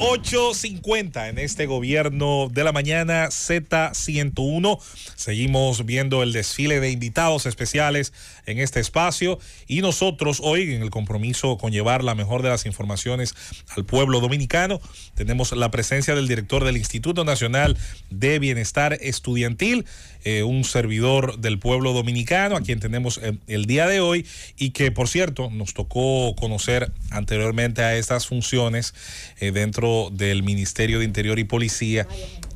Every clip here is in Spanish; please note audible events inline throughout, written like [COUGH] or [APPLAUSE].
8.50 en este gobierno de la mañana Z101. Seguimos viendo el desfile de invitados especiales en este espacio y nosotros hoy en el compromiso con llevar la mejor de las informaciones al pueblo dominicano tenemos la presencia del director del Instituto Nacional de Bienestar Estudiantil, eh, un servidor del pueblo dominicano a quien tenemos eh, el, día de hoy y que por cierto nos tocó conocer anteriormente a estas funciones eh, dentro del Ministerio de Interior y Policía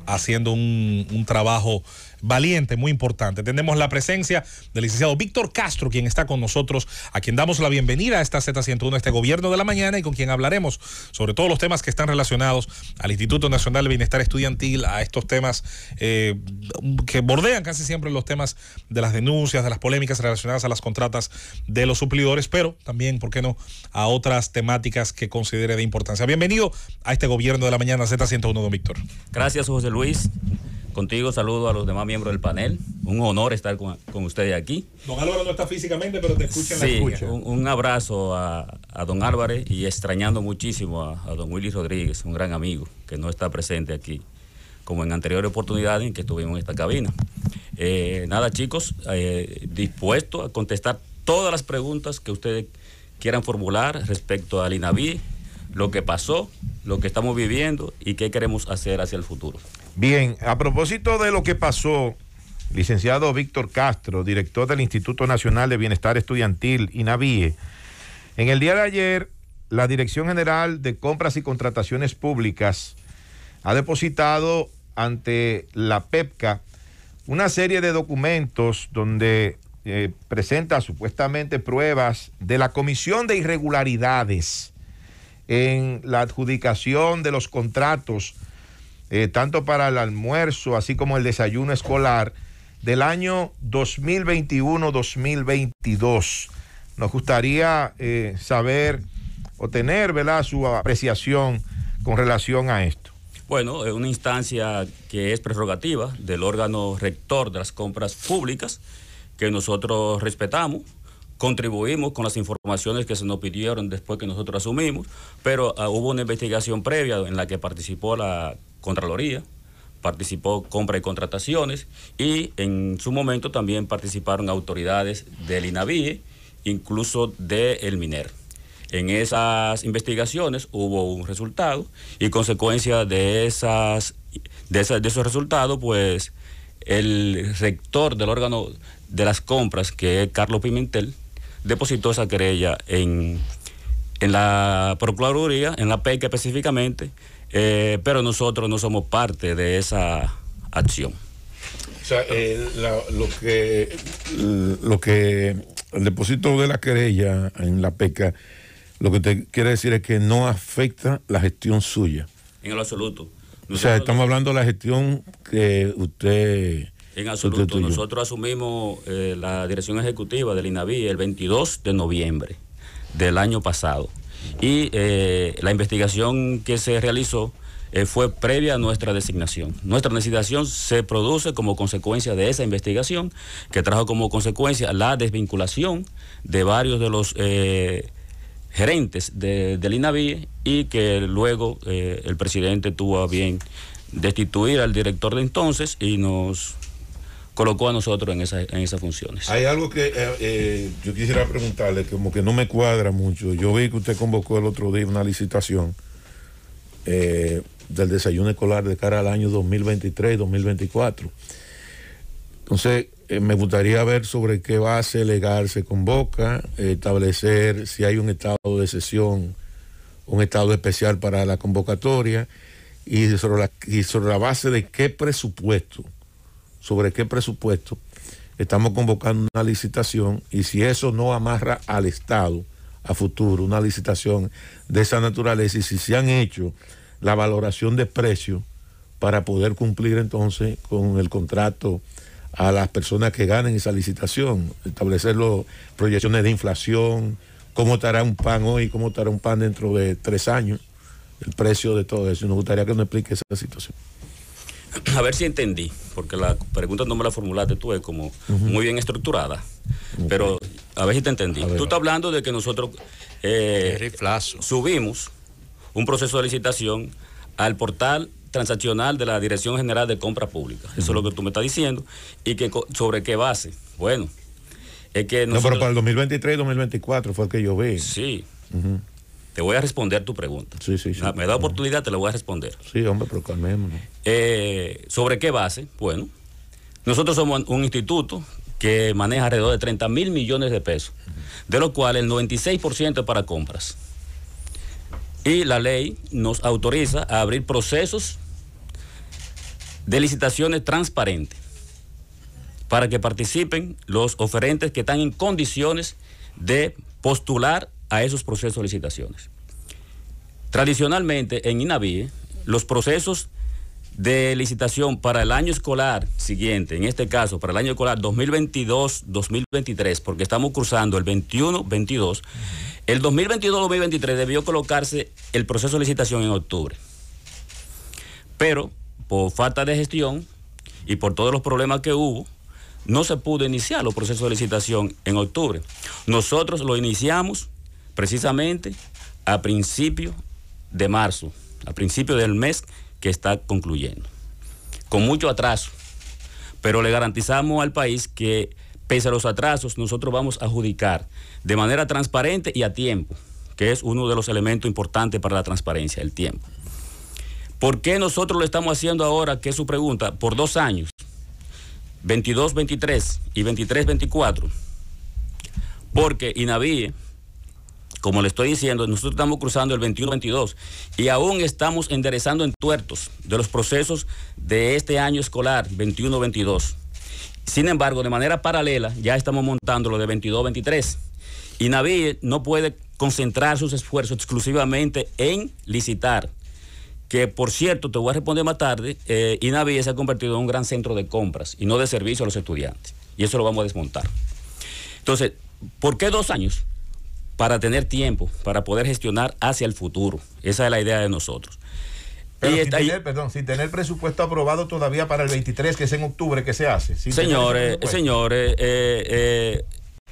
haciendo un trabajo valiente, muy importante. Tenemos la presencia del licenciado Víctor Castro, quien está con nosotros, a quien damos la bienvenida a esta Z101, a este gobierno de la mañana y con quien hablaremos sobre todos los temas que están relacionados al Instituto Nacional de Bienestar Estudiantil, a estos temas eh, que bordean casi siempre los temas de las denuncias, de las polémicas relacionadas a las contratas de los suplidores, pero también, ¿por qué no?, a otras temáticas que considere de importancia. Bienvenido a este gobierno de la mañana Z101, don Víctor. Gracias, José Luis contigo, saludo a los demás miembros del panel. Un honor estar con, ustedes aquí. Don Álvaro no está físicamente, pero te escucha la escucha. Un, abrazo a, don Álvarez y extrañando muchísimo a, don Willy Rodríguez, un gran amigo que no está presente aquí, como en anteriores oportunidades en que estuvimos en esta cabina. Eh, nada, chicos, eh, dispuesto a contestar todas las preguntas que ustedes quieran formular respecto al INAVI, lo que pasó, lo que estamos viviendo y qué queremos hacer hacia el futuro. Bien, a propósito de lo que pasó, licenciado Víctor Castro, director del Instituto Nacional de Bienestar Estudiantil, INAVIE, en el día de ayer, la Dirección General de Compras y Contrataciones Públicas ha depositado ante la PEPCA una serie de documentos donde eh, presenta supuestamente pruebas de la comisión de irregularidades en la adjudicación de los contratos eh, tanto para el almuerzo, así como el desayuno escolar del año 2021-2022. Nos gustaría eh, saber o tener su apreciación con relación a esto. Bueno, es una instancia que es prerrogativa del órgano rector de las compras públicas, que nosotros respetamos, contribuimos con las informaciones que se nos pidieron después que nosotros asumimos, pero ah, hubo una investigación previa en la que participó la Contraloría, participó compra y contrataciones y en su momento también participaron autoridades del INAVIE, incluso del el MINER. En esas investigaciones hubo un resultado y consecuencia de, esas, de, de esos resultados, pues el rector del órgano de las compras, que es Carlos Pimentel, depositó esa querella en, en la Procuraduría, en la PEC específicamente, eh, pero nosotros no somos parte de esa acción. O sea, eh, lo que lo que el depósito de la querella en la PECA, lo que usted quiere decir es que no afecta la gestión suya. En lo absoluto. o sea, estamos hablando de la gestión que usted... En absoluto. nosotros asumimos eh, la dirección ejecutiva del INAVI el 22 de noviembre del año pasado y eh, la investigación que se realizó eh, fue previa a nuestra designación. Nuestra designación se produce como consecuencia de esa investigación que trajo como consecuencia la desvinculación de varios de los eh, gerentes del INAVI y que luego el presidente tuvo a bien destituir al director de entonces y nos colocó a nosotros en, esa, en esas funciones. Hay algo que eh, eh, yo quisiera preguntarle, como que no me cuadra mucho. Yo vi que usted convocó el otro día una licitación eh, del desayuno escolar de cara al año 2023-2024. Entonces, me gustaría ver sobre qué base legal se convoca, establecer si hay un estado de sesión, un estado especial para la convocatoria y sobre la base de qué presupuesto sobre qué presupuesto estamos convocando una licitación y si eso no amarra al Estado a futuro, una licitación de esa naturaleza y si se han hecho la valoración de precios para poder cumplir entonces con el contrato a las personas que ganen esa licitación, establecer las proyecciones de inflación, cómo estará un pan hoy, cómo estará un pan dentro de tres años, el precio de todo eso. Nos gustaría que nos explique esa situación. [CLEARS THROAT] a ver si entendí, porque la pregunta no me la formulaste tú, es como muy bien estructurada. Pero a ver si te entendí. tú estás hablando de que nosotros eh, subimos un proceso de licitación al portal transaccional de la Dirección General de compra pública Eso es lo que tú me estás diciendo. ¿Y que, sobre qué base? Bueno, es que... Nosotros... No, pero para el 2023 2024 fue el que yo vi. Sí. Te voy a responder tu pregunta. Sí, sí, sí. Me da oportunidad, te la voy a responder. Sí, hombre, pero calmémonos. Eh, ¿Sobre qué base? Bueno, nosotros somos un instituto que maneja alrededor de 30 mil millones de pesos, de los cuales el 96% es para compras. Y la ley nos autoriza a abrir procesos de licitaciones transparentes para que participen los oferentes que están en condiciones de postular a esos procesos de licitaciones. Tradicionalmente en INAVI los procesos de licitación para el año escolar siguiente, en este caso para el año escolar 2022-2023, porque estamos cruzando el 21-22, el 2022-2023 debió colocarse el proceso de licitación en octubre. Pero por falta de gestión y por todos los problemas que hubo, no se pudo iniciar los procesos de licitación en octubre. Nosotros lo iniciamos precisamente a principio de marzo, a principio del mes que está concluyendo, con mucho atraso, pero le garantizamos al país que pese a los atrasos nosotros vamos a adjudicar de manera transparente y a tiempo, que es uno de los elementos importantes para la transparencia, el tiempo. ¿Por qué nosotros lo estamos haciendo ahora, que es su pregunta, por dos años, 22-23 y 23-24? Porque INAVIE como le estoy diciendo, nosotros estamos cruzando el 21-22 y aún estamos enderezando en tuertos de los procesos de este año escolar 21-22. Sin embargo, de manera paralela, ya estamos montando lo de 22-23. Y no puede concentrar sus esfuerzos exclusivamente en licitar. Que por cierto, te voy a responder más tarde, eh, Inaví se ha convertido en un gran centro de compras y no de servicio a los estudiantes. Y eso lo vamos a desmontar. Entonces, ¿por qué dos años? para tener tiempo, para poder gestionar hacia el futuro. Esa es la idea de nosotros. Pero sin tener, perdón, sin tener presupuesto aprobado todavía para el 23, que es en octubre que se hace. Señores, señores, eh, eh,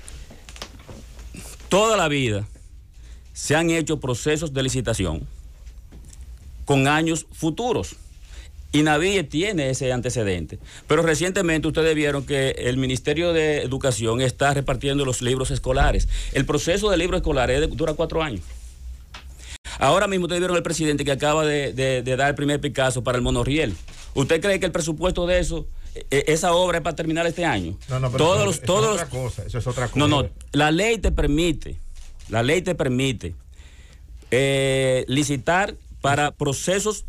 toda la vida se han hecho procesos de licitación con años futuros y nadie tiene ese antecedente. Pero recientemente ustedes vieron que el Ministerio de Educación está repartiendo los libros escolares. El proceso de libros escolares dura cuatro años. Ahora mismo ustedes vieron al presidente que acaba de, dar el primer Picasso para el monorriel. ¿Usted cree que el presupuesto de eso, e, e, esa obra es para terminar este año? No, no, pero eso, es otra cosa, No, no, la ley te permite, la ley te permite eh, licitar para procesos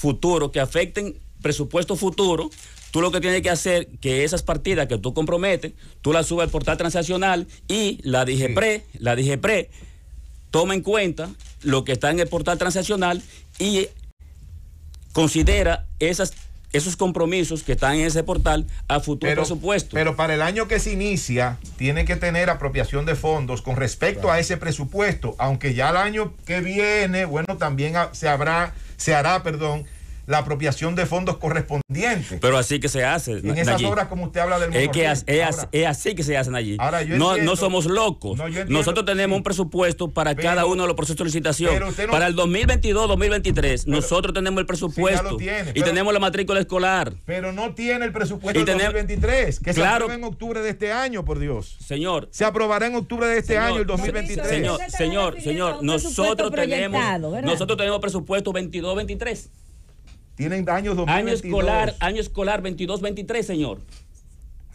futuro, que afecten presupuesto futuro, tú lo que tienes que hacer que esas partidas que tú comprometes, tú las subas al portal transaccional y la DGPRE, la DGPRE toma en cuenta lo que está en el portal transaccional y considera esas esos compromisos que están en ese portal a futuro presupuesto. Pero para el año que se inicia, tiene que tener apropiación de fondos con respecto a ese presupuesto, aunque ya el año que viene, bueno, también se habrá se hará, perdón, la apropiación de fondos correspondientes. Pero así que se hace. En esas obras, como usted habla del es que es, así que se hacen allí. no, somos locos. Nosotros tenemos un presupuesto para cada uno de los procesos de licitación. para el 2022, 2023, nosotros tenemos el presupuesto. y tenemos la matrícula escolar. Pero no tiene el presupuesto del 2023, que claro, se en octubre de este año, por Dios. Señor. Se aprobará en octubre de este año, el 2023. Señor, señor, señor, nosotros tenemos, nosotros tenemos presupuesto 22-23 tienen daños Año escolar, año escolar 22-23, señor.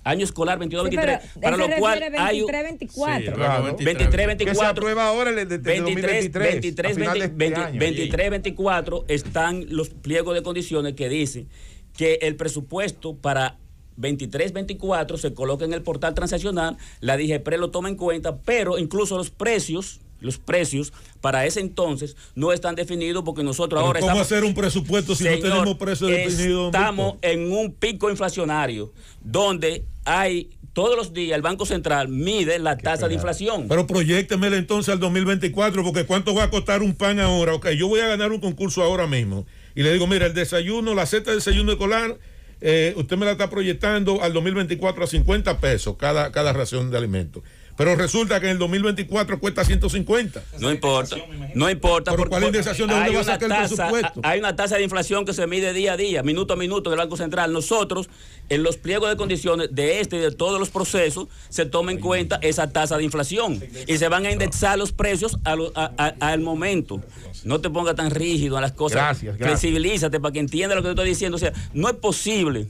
Año escolar 22-23. para lo cual 23, hay. 23-24. 23-24. se ahora el de 2023. 23-24 están los pliegos de condiciones que dicen que el presupuesto para 23-24 se coloca en el portal transaccional, la DGPRE lo toma en cuenta, pero incluso los precios los precios para ese entonces no están definidos porque nosotros ahora ¿cómo hacer un presupuesto si no tenemos precios definidos? Estamos en un pico inflacionario donde hay todos los días el Banco Central mide la tasa de inflación. Pero proyectemela entonces al 2024 porque ¿cuánto va a costar un pan ahora? Ok, yo voy a ganar un concurso ahora mismo y le digo, mira, el desayuno, la seta de desayuno escolar... Eh, usted me la está proyectando al 2024 a 50 pesos cada, cada ración de alimentos. Pero resulta que en el 2024 cuesta 150. No importa. No importa. ¿Pero cuál indexación de dónde va a sacar el presupuesto? Hay una tasa de inflación que se mide día a día, minuto a minuto del Banco Central. Nosotros, en los pliegos de condiciones de este y de todos los procesos, se toma en cuenta esa tasa de inflación. Y se van a indexar los precios al momento. No te pongas tan rígido a las cosas. Gracias, gracias. Flexibilízate para que entiendas lo que te estoy diciendo. O sea, no es posible,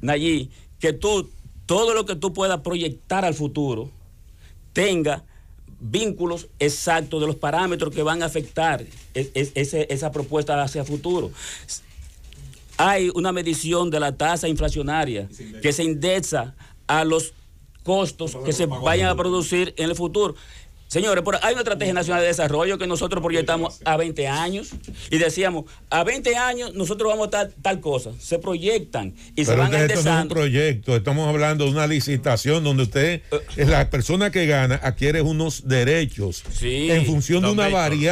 Nayí, que tú, todo lo que tú puedas proyectar al futuro, tenga vínculos exactos de los parámetros que van a afectar e, e, esa propuesta hacia futuro. Hay una medición de la tasa inflacionaria que se indexa a los costos que se vayan a producir en el futuro. Señores, hay una estrategia nacional de desarrollo que nosotros proyectamos a 20 años y decíamos, a 20 años nosotros vamos a estar tal cosa. Se proyectan y se van Esto no es un proyecto, estamos hablando de una licitación donde usted, es eh, eh, la persona que gana, adquiere unos derechos en función de una,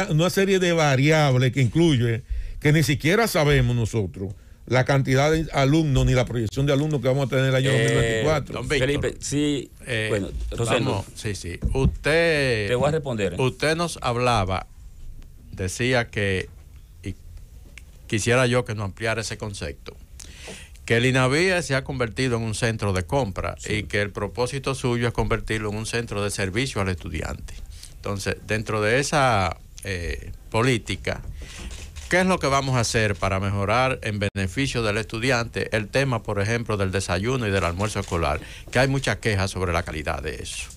una serie de variables que incluye que ni siquiera sabemos nosotros la cantidad de alumnos ni la proyección de alumnos que vamos a tener el año 2024. Eh, don Felipe, sí, eh, bueno, sí, sí. Usted. Te a responder. ¿eh? Usted nos hablaba, decía que, y quisiera yo que nos ampliara ese concepto, que el INAVIA se ha convertido en un centro de compra y que el propósito suyo es convertirlo en un centro de servicio al estudiante. Entonces, dentro de esa eh, política ¿Qué es lo que vamos a hacer para mejorar en beneficio del estudiante el tema, por ejemplo, del desayuno y del almuerzo escolar? Que hay muchas quejas sobre la calidad de eso.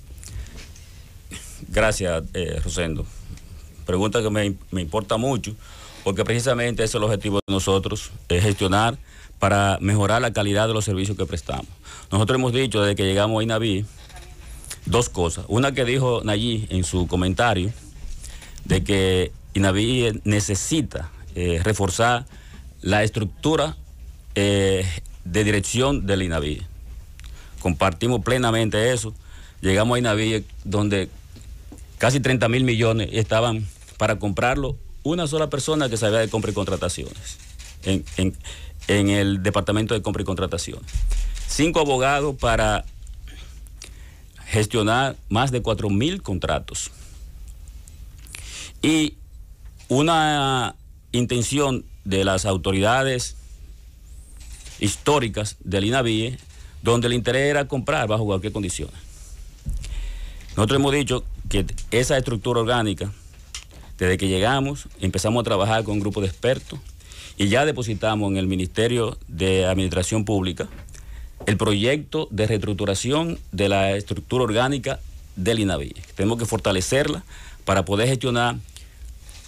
Gracias, eh, Rosendo. Pregunta que me, me, importa mucho, porque precisamente ese es el objetivo de nosotros, es gestionar para mejorar la calidad de los servicios que prestamos. Nosotros hemos dicho desde que llegamos a INAVI dos cosas. Una que dijo Nayí en su comentario, de que INAVI necesita eh, reforzar la estructura eh, de dirección del INAVI. Compartimos plenamente eso. Llegamos a INAVI donde casi 30 mil millones estaban para comprarlo una sola persona que sabía de compra y contrataciones en, el Departamento de Compra y Contrataciones. Cinco abogados para gestionar más de 4 mil contratos. Y una intención de las autoridades históricas del INAVIE, donde el interés era comprar bajo cualquier condición. Nosotros hemos dicho que esa estructura orgánica, desde que llegamos, empezamos a trabajar con un grupo de expertos y ya depositamos en el Ministerio de Administración Pública el proyecto de reestructuración de la estructura orgánica del INAVIE. Tenemos que fortalecerla para poder gestionar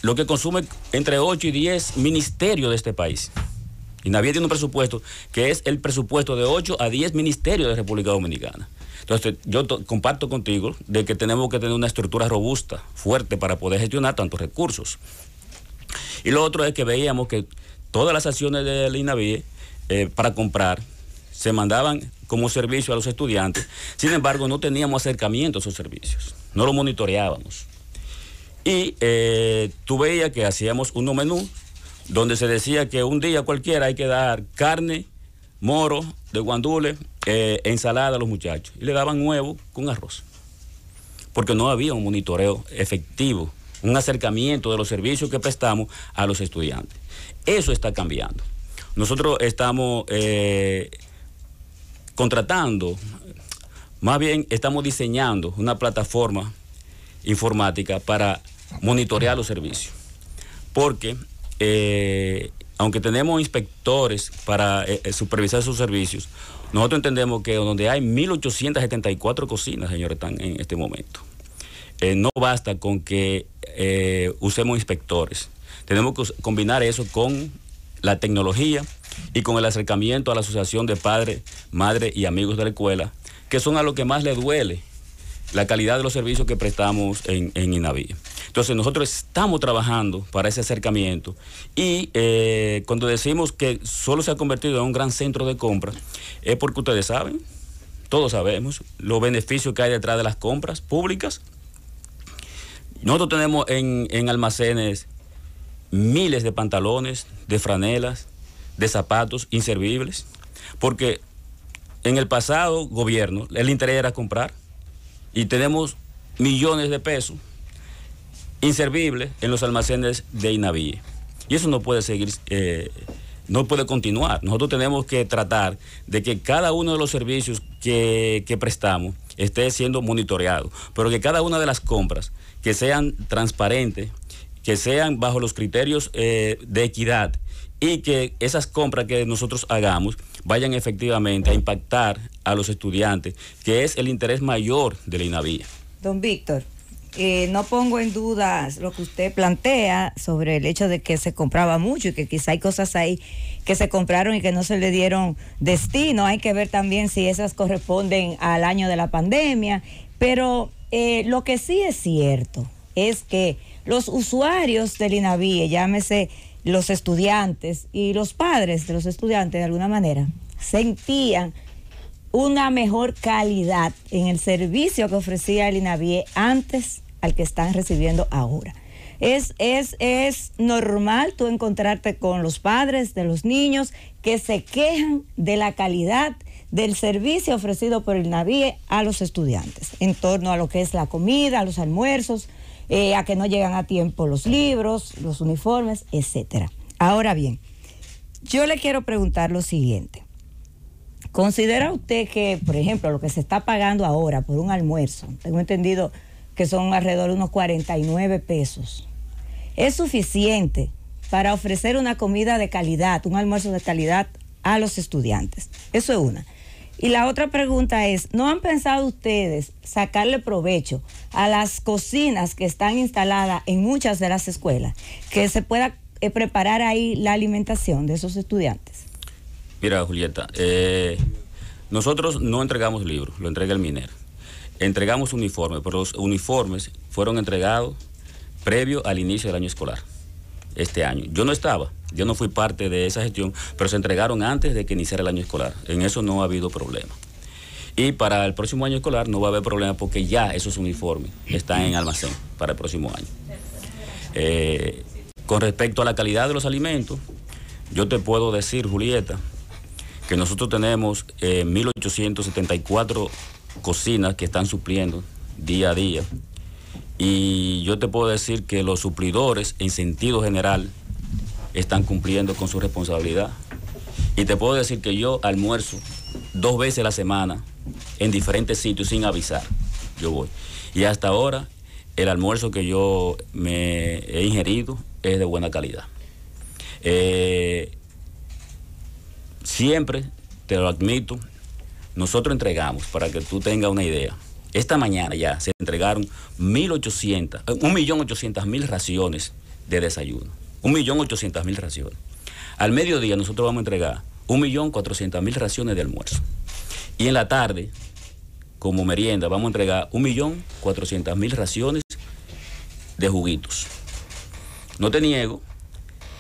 lo que consume entre 8 y 10 ministerios de este país. Y tiene un presupuesto que es el presupuesto de 8 a 10 ministerios de República Dominicana. Entonces, yo comparto contigo de que tenemos que tener una estructura robusta, fuerte, para poder gestionar tantos recursos. Y lo otro es que veíamos que todas las acciones de la INAVIE eh, para comprar se mandaban como servicio a los estudiantes. Sin embargo, no teníamos acercamiento a esos servicios, no los monitoreábamos. Y eh, tú veías que hacíamos un menú donde se decía que un día cualquiera hay que dar carne, moro, de guandule, eh, ensalada a los muchachos. Y le daban huevo con arroz. Porque no había un monitoreo efectivo, un acercamiento de los servicios que prestamos a los estudiantes. Eso está cambiando. Nosotros estamos eh, contratando, más bien estamos diseñando una plataforma informática para monitorear los servicios. Porque eh, aunque tenemos inspectores para eh, eh, supervisar esos servicios, nosotros entendemos que donde hay 1.874 cocinas, señores, están en este momento. no basta con que usemos inspectores. Tenemos que combinar eso con la tecnología y con el acercamiento a la Asociación de Padres, Madres y Amigos de la Escuela, que son a lo que más le duele la calidad de los servicios que prestamos en, en Entonces nosotros estamos trabajando para ese acercamiento y eh, cuando decimos que solo se ha convertido en un gran centro de compras es porque ustedes saben, todos sabemos, los beneficios que hay detrás de las compras públicas. Nosotros tenemos en, en almacenes miles de pantalones, de franelas, de zapatos inservibles, porque en el pasado gobierno el interés era comprar y tenemos millones de pesos inservibles en los almacenes de Inavie. Y eso no puede seguir, eh, no puede continuar. Nosotros tenemos que tratar de que cada uno de los servicios que, prestamos esté siendo monitoreado, pero que cada una de las compras que sean transparentes, que sean bajo los criterios eh, de equidad y que esas compras que nosotros hagamos vayan efectivamente a impactar a los estudiantes, que es el interés mayor de la INAVIA. Don Víctor. Eh, no pongo en dudas lo que usted plantea sobre el hecho de que se compraba mucho y que quizá hay cosas ahí que se compraron y que no se le dieron destino. Hay que ver también si esas corresponden al año de la pandemia. Pero eh, lo que sí es cierto es que los usuarios del INAVIE, llámese los estudiantes y los padres de los estudiantes de alguna manera sentían una mejor calidad en el servicio que ofrecía el INAVIE antes al que están recibiendo ahora. Es, es, es normal tú encontrarte con los padres de los niños que se quejan de la calidad del servicio ofrecido por el INAVIE a los estudiantes en torno a lo que es la comida, los almuerzos, eh, a que no llegan a tiempo los libros, los uniformes, etc. Ahora bien, yo le quiero preguntar lo siguiente. ¿Considera usted que, por ejemplo, lo que se está pagando ahora por un almuerzo, tengo entendido que son alrededor de unos 49 pesos, es suficiente para ofrecer una comida de calidad, un almuerzo de calidad a los estudiantes? Eso es una. Y la otra pregunta es, ¿no han pensado ustedes sacarle provecho a las cocinas que están instaladas en muchas de las escuelas, que se pueda eh, preparar ahí la alimentación de esos estudiantes? Mira, Julieta, eh, nosotros no entregamos libros, lo entrega el MINER. Entregamos uniformes, pero los uniformes fueron entregados previo al inicio del año escolar este año. Yo no estaba, yo no fui parte de esa gestión, pero se entregaron antes de que iniciara el año escolar. En eso no ha habido problema. Y para el próximo año escolar no va a haber problema porque ya esos uniformes están en almacén para el próximo año. Eh, con respecto a la calidad de los alimentos, yo te puedo decir, Julieta, que nosotros tenemos 1.874 eh, cocinas que están supliendo día a día y yo te puedo decir que los suplidores, en sentido general, están cumpliendo con su responsabilidad. Y te puedo decir que yo almuerzo dos veces a la semana en diferentes sitios sin avisar. Yo voy. Y hasta ahora el almuerzo que yo me he ingerido es de buena calidad. Eh, siempre, te lo admito, nosotros entregamos, para que tú tengas una idea, esta mañana ya se entregaron 1.800.000 eh, raciones de desayuno. 1.800.000 raciones. Al mediodía nosotros vamos a entregar 1.400.000 raciones de almuerzo. Y en la tarde, como merienda, vamos a entregar 1.400.000 raciones de juguitos. No te niego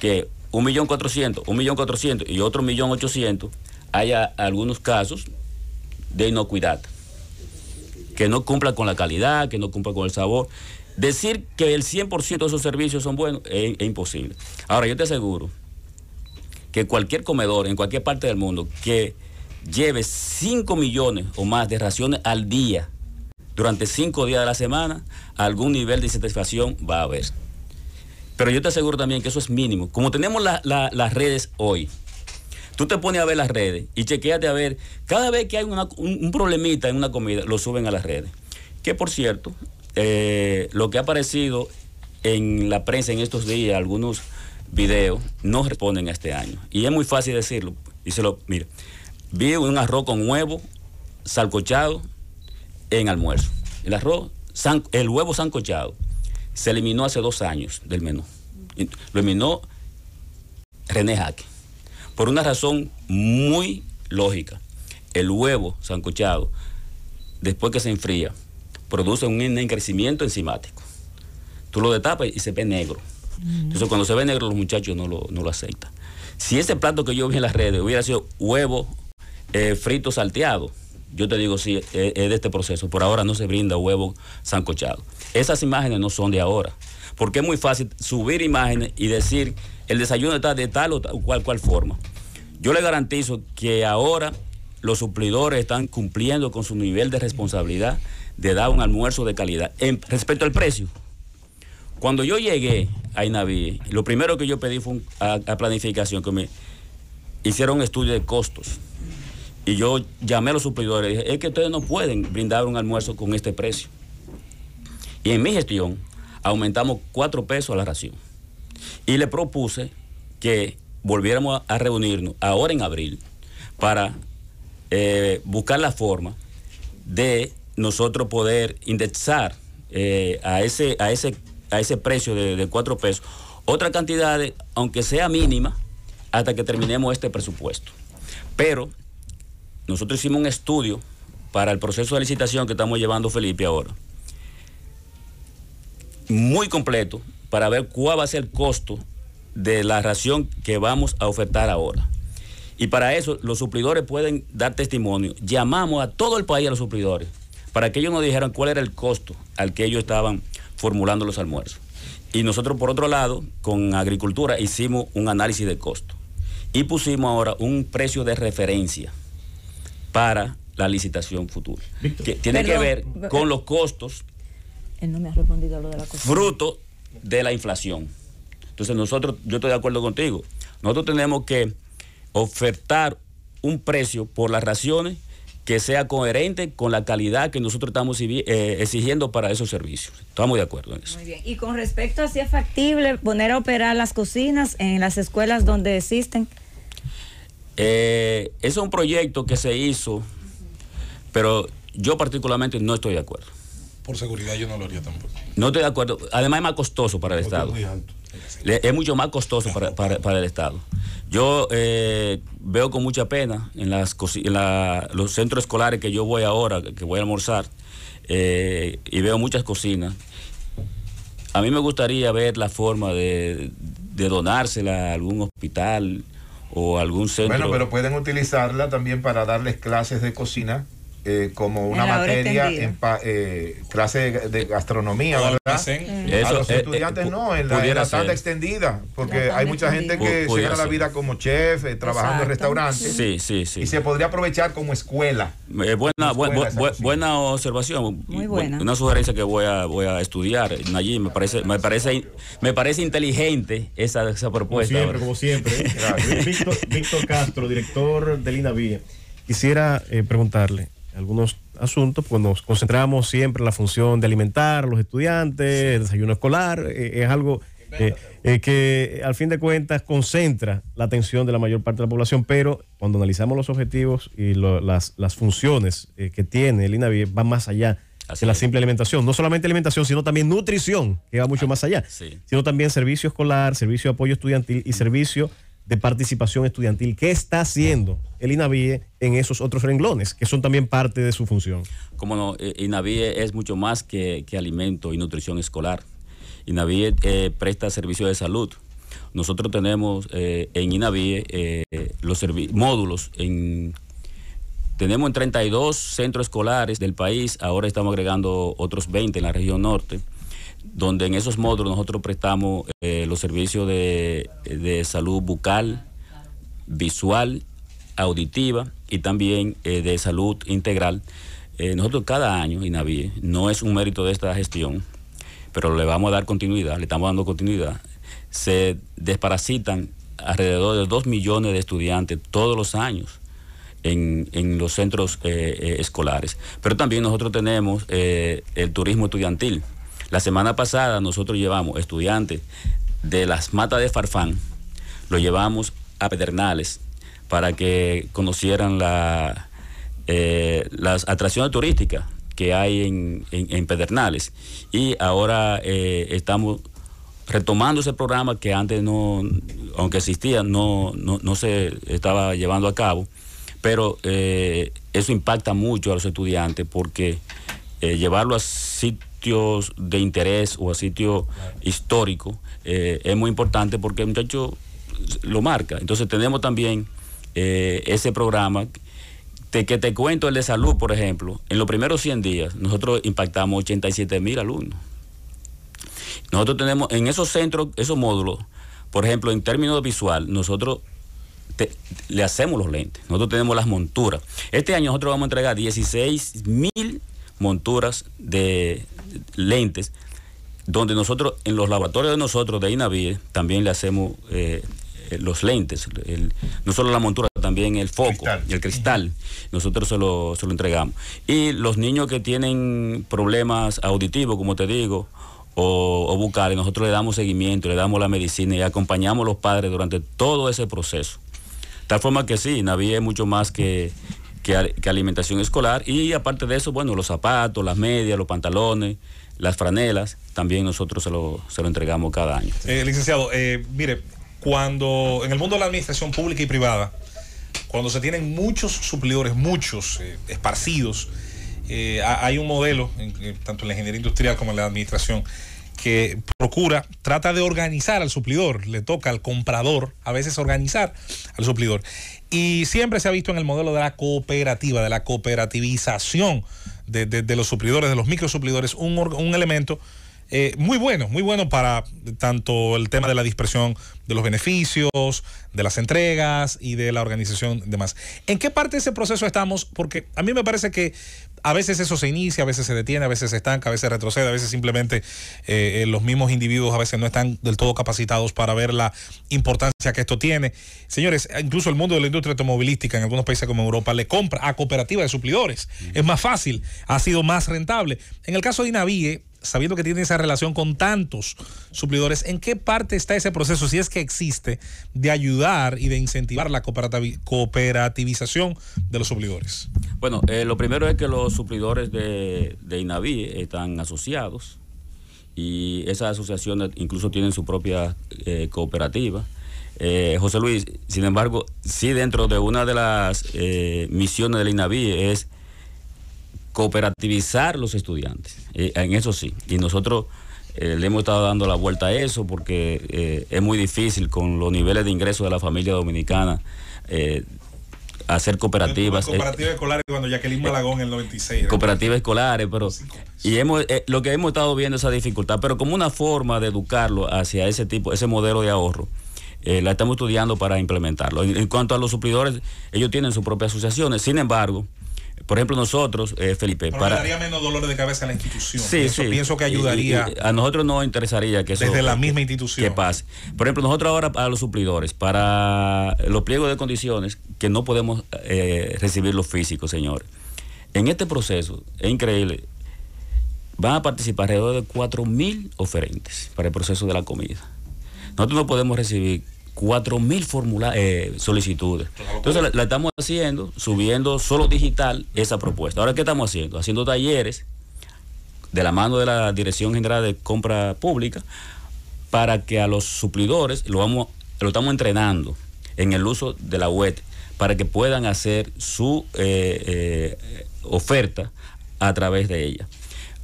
que 1.400.000, 1.400.000 y otro 1.800.000 haya algunos casos de inocuidad que no cumpla con la calidad, que no cumpla con el sabor. Decir que el 100% de esos servicios son buenos es, imposible. Ahora, yo te aseguro que cualquier comedor en cualquier parte del mundo que lleve 5 millones o más de raciones al día durante 5 días de la semana, algún nivel de satisfacción va a haber. Pero yo te aseguro también que eso es mínimo. Como tenemos las redes hoy, Tú te pones a ver las redes y chequeate a ver, cada vez que hay un, problemita en una comida, lo suben a las redes. Que por cierto, eh, lo que ha aparecido en la prensa en estos días, algunos videos, no responden a este año. Y es muy fácil decirlo. Y se lo, mira, vi un arroz con huevo salcochado en almuerzo. El arroz, el huevo sancochado, se eliminó hace dos años del menú. Lo eliminó René Jaque por una razón muy lógica. El huevo sancochado, después que se enfría, produce un crecimiento enzimático. Tú lo destapas y se ve negro. Mm. Entonces, cuando se ve negro, los muchachos no lo, aceptan. Si ese plato que yo vi en las redes hubiera sido huevo eh, frito salteado, yo te digo, sí, e, e, es de este proceso. Por ahora no se brinda huevo sancochado. Esas imágenes no son de ahora porque es muy fácil subir imágenes y decir el desayuno está de tal o cual cual forma. Yo le garantizo que ahora los suplidores están cumpliendo con su nivel de responsabilidad de dar un almuerzo de calidad. En, respecto al precio, cuando yo llegué a Inaví, lo primero que yo pedí fue a, planificación que me hicieron un estudio de costos. Y yo llamé a los suplidores y dije, es que ustedes no pueden brindar un almuerzo con este precio. Y en mi gestión, aumentamos cuatro pesos a la ración. Y le propuse que volviéramos a reunirnos ahora en abril para eh, buscar la forma de nosotros poder indexar eh, a, ese, a, ese, a ese precio de, cuatro pesos otra cantidad, aunque sea mínima, hasta que terminemos este presupuesto. Pero nosotros hicimos un estudio para el proceso de licitación que estamos llevando Felipe ahora muy completo para ver cuál va a ser el costo de la ración que vamos a ofertar ahora. Y para eso los suplidores pueden dar testimonio. Llamamos a todo el país a los suplidores para que ellos nos dijeran cuál era el costo al que ellos estaban formulando los almuerzos. Y nosotros, por otro lado, con Agricultura hicimos un análisis de costo y pusimos ahora un precio de referencia para la licitación futura, que tiene que ver con los costos no me ha respondido a lo de la cocina. Fruto de la inflación. Entonces nosotros, yo estoy de acuerdo contigo, nosotros tenemos que ofertar un precio por las raciones que sea coherente con la calidad que nosotros estamos eh, exigiendo para esos servicios. Estamos de acuerdo en eso. Muy bien. Y con respecto a si es factible poner a operar las cocinas en las escuelas donde existen. Eh, es un proyecto que se hizo, pero yo particularmente no estoy de acuerdo por seguridad yo no lo haría tampoco. No estoy de acuerdo. Además es más costoso para el Estado. Es, mucho más costoso para, para, el Estado. Yo eh, veo con mucha pena en, las, los centros escolares que yo voy ahora, que voy a almorzar, eh, y veo muchas cocinas. A mí me gustaría ver la forma de, de donársela a algún hospital o algún centro. Bueno, pero pueden utilizarla también para darles clases de cocina eh, como una materia en eh, clase de, gastronomía, ¿verdad? los eh, estudiantes no, en la, extendida, porque hay mucha gente que llega la vida como chef, trabajando en restaurantes. Sí, sí, sí. Y se podría aprovechar como escuela. buena, buena observación. Muy Una sugerencia que voy a, voy a estudiar allí. Me parece, me parece, me parece inteligente esa, esa propuesta. Como siempre, [LAUGHS] como siempre. Víctor, Víctor, Castro, director de Lina Villa. Quisiera preguntarle, algunos asuntos, pues nos concentramos siempre en la función de alimentar a los estudiantes, el desayuno escolar, eh, eh, es algo eh, que al fin de cuentas concentra la atención de la mayor parte de la población, pero cuando analizamos los objetivos y las, funciones que tiene el INAVI va más allá de la simple alimentación, no solamente alimentación, sino también nutrición, que va mucho ah, más allá, sino también servicio escolar, servicio de apoyo estudiantil y mm. servicio de participación estudiantil. ¿Qué está haciendo el INAVIE en esos otros renglones, que son también parte de su función? Como no, eh, INAVIE es mucho más que, alimento y nutrición escolar. INAVIE eh, presta servicios de salud. Nosotros tenemos eh, en INAVIE eh, los módulos en... Tenemos en 32 centros escolares del país, ahora estamos agregando otros 20 en la región norte donde en esos módulos nosotros prestamos eh, los servicios de, salud bucal, visual, auditiva y también eh, de salud integral. Eh, nosotros cada año, INAVIE, no es un mérito de esta gestión, pero le vamos a dar continuidad, le estamos dando continuidad. Se desparasitan alrededor de dos millones de estudiantes todos los años. en los centros escolares. Pero también nosotros tenemos el turismo estudiantil, la semana pasada nosotros llevamos estudiantes de las matas de Farfán, lo llevamos a Pedernales para que conocieran la, eh, las atracciones turísticas que hay en, Pedernales. Y ahora eh, estamos retomando ese programa que antes no, aunque existía, no, se estaba llevando a cabo, pero eh, eso impacta mucho a los estudiantes porque llevarlo a sitios de interés o a sitios histórico eh, es muy importante porque el muchacho lo marca. Entonces tenemos también eh, ese programa que te cuento el de salud, por ejemplo. En los primeros 100 días nosotros impactamos 87 mil alumnos. Nosotros tenemos en esos centros, esos módulos, por ejemplo, en términos visual, nosotros le hacemos los lentes, nosotros tenemos las monturas. Este año nosotros vamos a entregar 16 mil monturas de lentes, donde nosotros, en los laboratorios de nosotros de INAVIE, también le hacemos eh, eh, los lentes, no solo la montura, también el foco y el cristal. Nosotros se lo, entregamos. Y los niños que tienen problemas auditivos, como te digo, o, bucales, nosotros le damos seguimiento, le damos la medicina y acompañamos a los padres durante todo ese proceso. Tal forma que sí, INAVIE es mucho más que, que, alimentación escolar. Y aparte de eso, bueno, los zapatos, las medias, los pantalones, las franelas, también nosotros se lo, entregamos cada año. Eh, licenciado, eh, mire, cuando en el mundo de la administración pública y privada, cuando se tienen muchos suplidores, muchos eh, esparcidos, hay un modelo, tanto en la ingeniería industrial como en la administración, que procura, trata de organizar al suplidor, le toca al comprador a veces organizar al suplidor. Y siempre se ha visto en el modelo de la cooperativa, de la cooperativización de, los suplidores, de los microsuplidores, un, un elemento eh, muy bueno, muy bueno para tanto el tema de la dispersión de los beneficios, de las entregas y de la organización demás. ¿En qué parte de ese proceso estamos? Porque a mí me parece que a veces eso se inicia, a veces se detiene, a veces se estanca, a veces retrocede, a veces simplemente eh, eh, los mismos individuos a veces no están del todo capacitados para ver la importancia que esto tiene. Señores, incluso el mundo de la industria automovilística en algunos países como Europa le compra a cooperativas de suplidores. Es más fácil, ha sido más rentable. En el caso de Inavie, sabiendo que tiene esa relación con tantos suplidores, ¿en qué parte está ese proceso, si es que existe, de ayudar y de incentivar la cooperativización de los suplidores? Bueno, eh, lo primero es que los suplidores de, de INAVI están asociados y esas asociaciones incluso tienen su propia eh, cooperativa. Eh, José Luis, sin embargo, sí dentro de una de las misiones del INAVI es cooperativizar los estudiantes. Eh, en eso sí. Y nosotros eh, le hemos estado dando la vuelta a eso porque eh, es muy difícil con los niveles de ingreso de la familia dominicana. hacer cooperativas. Cooperativas escolares cuando Jacqueline Malagón en el 96. Cooperativas escolares, pero... Y hemos, lo que hemos estado viendo esa dificultad, pero como una forma de educarlo hacia ese tipo, ese modelo de ahorro. la estamos estudiando para implementarlo. en, cuanto a los suplidores, ellos tienen sus propias asociaciones. Sin embargo, por ejemplo, nosotros, eh, Felipe. Pero para... daría menos dolor de cabeza a la institución. Sí, Eso sí. pienso que ayudaría. a nosotros nos interesaría que eso. Desde la misma institución. Que pase. Por ejemplo, nosotros ahora para los suplidores, para los pliegos de condiciones, que no podemos eh, recibir los físicos, señores. En este proceso, es increíble, van a participar alrededor de 4.000 oferentes para el proceso de la comida. Nosotros no podemos recibir 4.000 mil eh, solicitudes. Entonces la, estamos haciendo, subiendo solo digital esa propuesta. Ahora, ¿qué estamos haciendo? Haciendo talleres de la mano de la Dirección General de Compra Pública para que a los suplidores lo, vamos, lo estamos entrenando en el uso de la web para que puedan hacer su eh, eh, oferta a través de ella.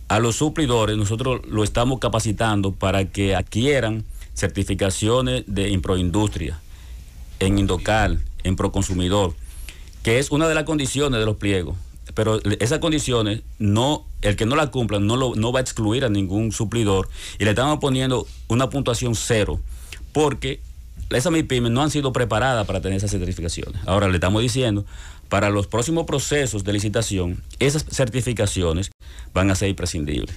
A los suplidores nosotros lo estamos capacitando para que adquieran certificaciones de Improindustria, en Indocal, en Proconsumidor, que es una de las condiciones de los pliegos. Pero esas condiciones, no, el que no las cumpla no, lo, no va a excluir a ningún suplidor y le estamos poniendo una puntuación cero, porque esas MIPIMES no han sido preparadas para tener esas certificaciones. Ahora le estamos diciendo, para los próximos procesos de licitación, esas certificaciones van a ser imprescindibles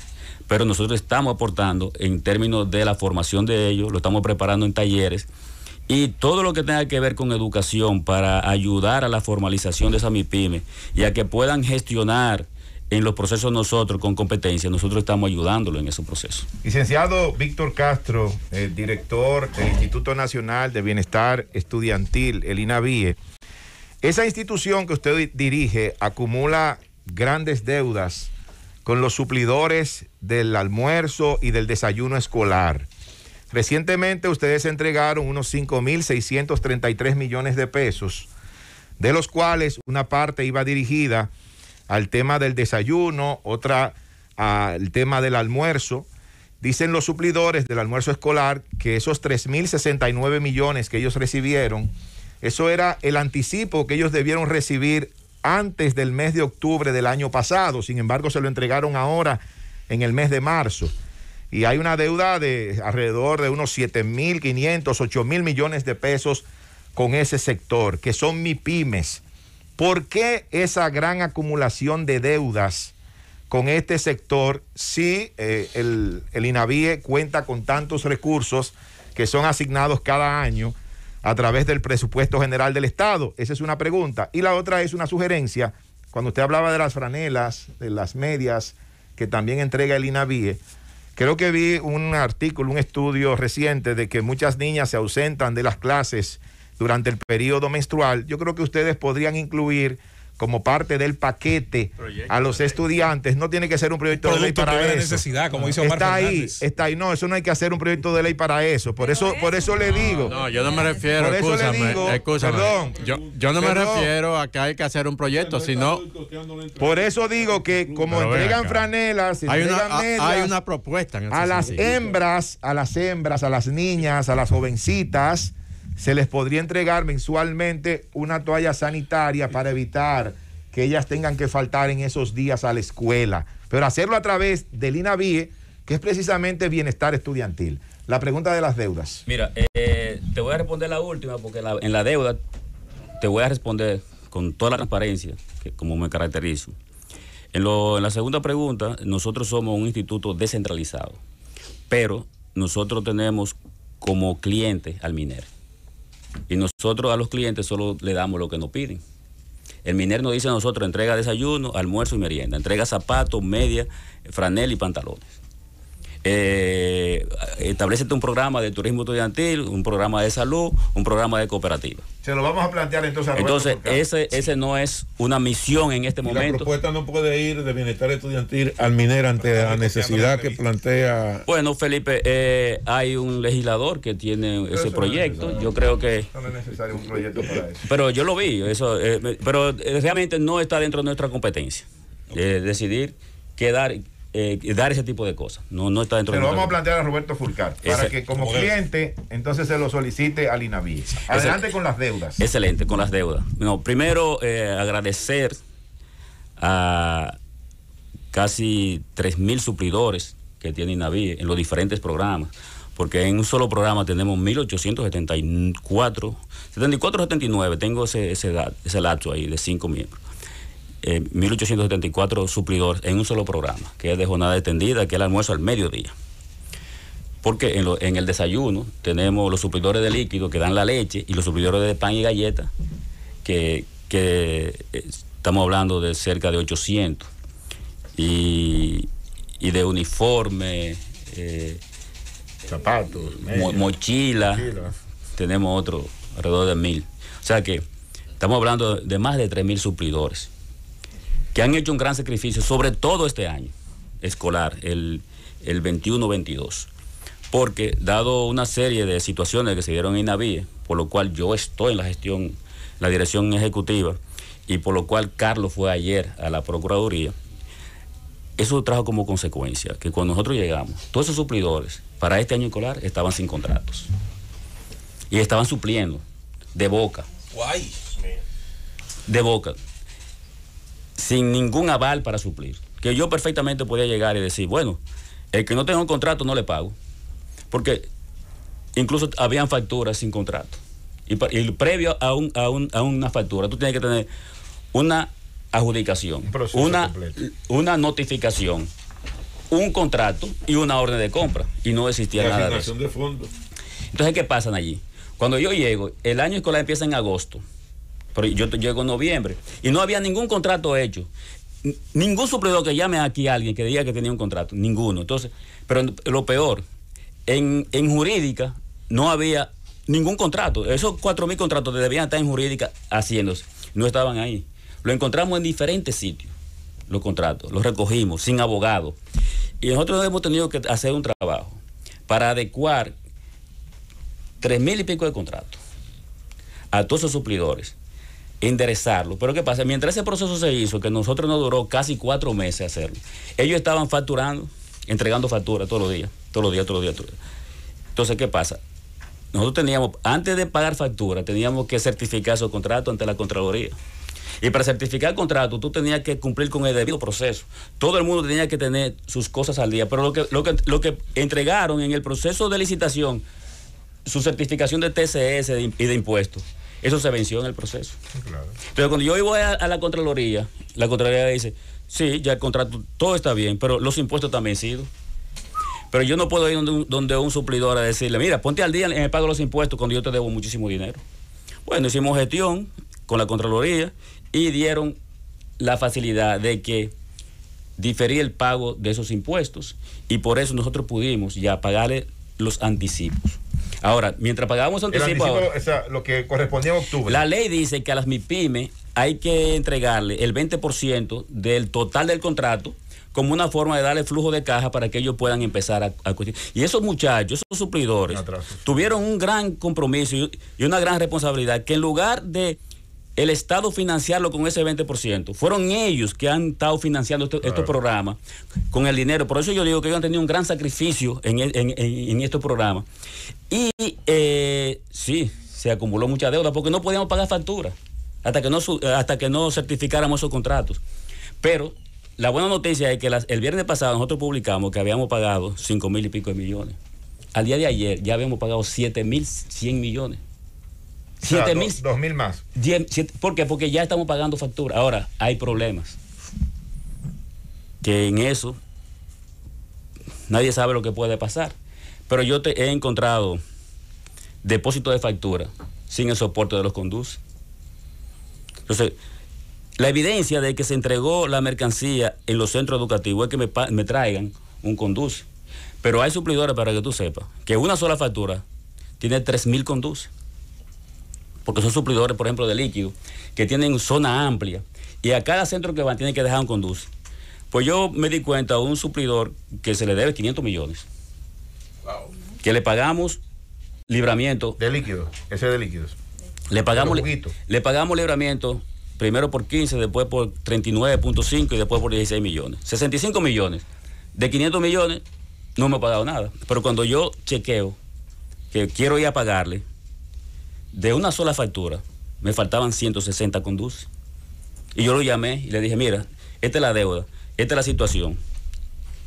pero nosotros estamos aportando en términos de la formación de ellos, lo estamos preparando en talleres y todo lo que tenga que ver con educación para ayudar a la formalización de esa MIPYME y a que puedan gestionar en los procesos nosotros con competencia, nosotros estamos ayudándolo en ese proceso Licenciado Víctor Castro, el eh, director del Instituto Nacional de Bienestar Estudiantil, el INAVIE, esa institución que usted dirige acumula grandes deudas con los suplidores del almuerzo y del desayuno escolar. Recientemente ustedes entregaron unos 5.633 millones de pesos, de los cuales una parte iba dirigida al tema del desayuno, otra al tema del almuerzo. Dicen los suplidores del almuerzo escolar que esos 3.069 millones que ellos recibieron, eso era el anticipo que ellos debieron recibir antes del mes de octubre del año pasado. Sin embargo, se lo entregaron ahora en el mes de marzo. Y hay una deuda de alrededor de unos 7.500, 8 mil millones de pesos con ese sector, que son MIPIMES. ¿Por qué esa gran acumulación de deudas con este sector si eh, el, el INAVIE cuenta con tantos recursos que son asignados cada año? a través del presupuesto general del Estado? Esa es una pregunta. Y la otra es una sugerencia. Cuando usted hablaba de las franelas, de las medias que también entrega el INAVIE, creo que vi un artículo, un estudio reciente de que muchas niñas se ausentan de las clases durante el periodo menstrual. Yo creo que ustedes podrían incluir como parte del paquete a los estudiantes. No tiene que ser un proyecto de ley para eso. necesidad, como dice está ahí, está ahí. No, eso no hay que hacer un proyecto de ley para eso. Por eso, por eso le digo. No, yo no me refiero. Por eso perdón. Yo, no me refiero a que hay que hacer un proyecto, sino. Por eso digo que como entregan franelas, hay, una, hay una propuesta. a las hembras, a las hembras, a las niñas, a las jovencitas se les podría entregar mensualmente una toalla sanitaria para evitar que ellas tengan que faltar en esos días a la escuela, pero hacerlo a través del INAVIE, que es precisamente bienestar estudiantil. La pregunta de las deudas. Mira, eh, te voy a responder la última, porque en la deuda te voy a responder con toda la transparencia, que como me caracterizo. En, en la segunda pregunta, nosotros somos un instituto descentralizado, pero nosotros tenemos como cliente al MINER. Y nosotros a los clientes solo le damos lo que nos piden. El minero nos dice a nosotros entrega desayuno, almuerzo y merienda, entrega zapatos, media, franel y pantalones eh, establecete un programa de turismo estudiantil, un programa de salud, un programa de cooperativa. Se lo vamos a plantear entonces a Entonces, ese, ese no es una misión en este momento. La propuesta no puede ir de bienestar estudiantil al minero ante la necesidad que plantea. Bueno, Felipe, eh, hay un legislador que tiene ese proyecto. yo creo que. No es necesario un proyecto para eso. Pero yo lo vi, eso, eh, pero eh, realmente no está dentro de nuestra competencia. decidir qué dar eh, dar ese tipo de cosas. No, no está dentro Se lo vamos a plantear a Roberto Fulcar para que como cliente entonces se lo solicite al INAVI. Adelante con las deudas. Excelente, con las deudas. No, primero eh, agradecer a casi 3.000 suplidores que tiene INAVI en los diferentes programas. Porque en un solo programa tenemos 1.874, 74, 79, tengo ese, ese, ahí de cinco miembros. 1.874 eh, suplidores en un solo programa, que es de jornada extendida, que es el almuerzo al mediodía. Porque en, el desayuno tenemos los suplidores de líquido que dan la leche y los suplidores de pan y galleta que, eh, estamos hablando de cerca de 800. Y, de uniforme, eh, zapatos, mochila, tenemos otro alrededor de mil. O sea que estamos hablando de más de 3.000 suplidores que han hecho un gran sacrificio, sobre todo este año escolar, el, el 21-22. Porque dado una serie de situaciones que se dieron en Navie, por lo cual yo estoy en la gestión, la dirección ejecutiva, y por lo cual Carlos fue ayer a la Procuraduría, eso trajo como consecuencia que cuando nosotros llegamos, todos esos suplidores para este año escolar estaban sin contratos. Y estaban supliendo de boca. De boca sin ningún aval para suplir. Que yo perfectamente podía llegar y decir, bueno, el que no tenga un contrato no le pago. Porque incluso habían facturas sin contrato. Y, previo a, a, una factura, tú tienes que tener una adjudicación, una, una notificación, un contrato y una orden de compra. Y no existía nada de eso. De fondo. Entonces, ¿qué pasan allí? Cuando yo llego, el año escolar empieza en agosto. Pero yo llego en noviembre y no había ningún contrato hecho. Ningún suplidor que llame aquí a alguien que diga que tenía un contrato, ninguno. Entonces, pero lo peor, en, jurídica no había ningún contrato. Esos 4.000 contratos debían estar en jurídica haciéndose, no estaban ahí. Lo encontramos en diferentes sitios, los contratos, los recogimos sin abogado. Y nosotros hemos tenido que hacer un trabajo para adecuar 3.000 y pico de contratos a todos esos suplidores enderezarlo. Pero ¿qué pasa? Mientras ese proceso se hizo, que nosotros nos duró casi cuatro meses hacerlo, ellos estaban facturando, entregando facturas todos los días, todos los días, todos los días, Entonces, ¿qué pasa? Nosotros teníamos, antes de pagar factura, teníamos que certificar su contrato ante la Contraloría. Y para certificar el contrato, tú tenías que cumplir con el debido proceso. Todo el mundo tenía que tener sus cosas al día. Pero lo que, lo lo que entregaron en el proceso de licitación, su certificación de TCS y de impuestos, eso se venció en el proceso. Pero cuando yo voy a, la Contraloría, la Contraloría dice, sí, ya el contrato, todo está bien, pero los impuestos están vencidos. Pero yo no puedo ir donde, un suplidor a decirle, mira, ponte al día en el pago de los impuestos cuando yo te debo muchísimo dinero. Bueno, hicimos gestión con la Contraloría y dieron la facilidad de que difería el pago de esos impuestos y por eso nosotros pudimos ya pagarle los anticipos. Ahora, mientras pagábamos anticipo, o sea, lo que correspondía a octubre. La ley dice que a las MIPYME hay que entregarle el 20% del total del contrato como una forma de darle flujo de caja para que ellos puedan empezar a, a Y esos muchachos, esos suplidores, tuvieron un gran compromiso y una gran responsabilidad que en lugar de el Estado financiarlo con ese 20%. Fueron ellos que han estado financiando estos este programas con el dinero. Por eso yo digo que ellos han tenido un gran sacrificio en, estos programas. Y eh, sí, se acumuló mucha deuda porque no podíamos pagar facturas hasta que no, hasta que no certificáramos esos contratos. Pero la buena noticia es que el viernes pasado nosotros publicamos que habíamos pagado 5 mil y pico de millones. Al día de ayer ya habíamos pagado 7 mil 100 millones. 7 mil. Dos, mil más. ¿Por qué? Porque ya estamos pagando factura. Ahora, hay problemas. Que en eso nadie sabe lo que puede pasar. Pero yo te he encontrado depósito de factura sin el soporte de los conduces. Entonces, la evidencia de que se entregó la mercancía en los centros educativos es que me, traigan un conduce. Pero hay suplidores, para que tú sepas, que una sola factura tiene mil conduces porque son suplidores, por ejemplo, de líquido, que tienen zona amplia y a cada centro que van tienen que dejar un conduce. Pues yo me di cuenta de un suplidor que se le debe 500 millones. Que le pagamos libramiento. De líquido, ese de líquidos. Le pagamos, le pagamos libramiento primero por 15, después por 39.5 y después por 16 millones. 65 millones. De 500 millones no me ha pagado nada. Pero cuando yo chequeo que quiero ir a pagarle, de una sola factura, me faltaban 160 conduces... Y yo lo llamé y le dije, mira, esta es la deuda, esta es la situación.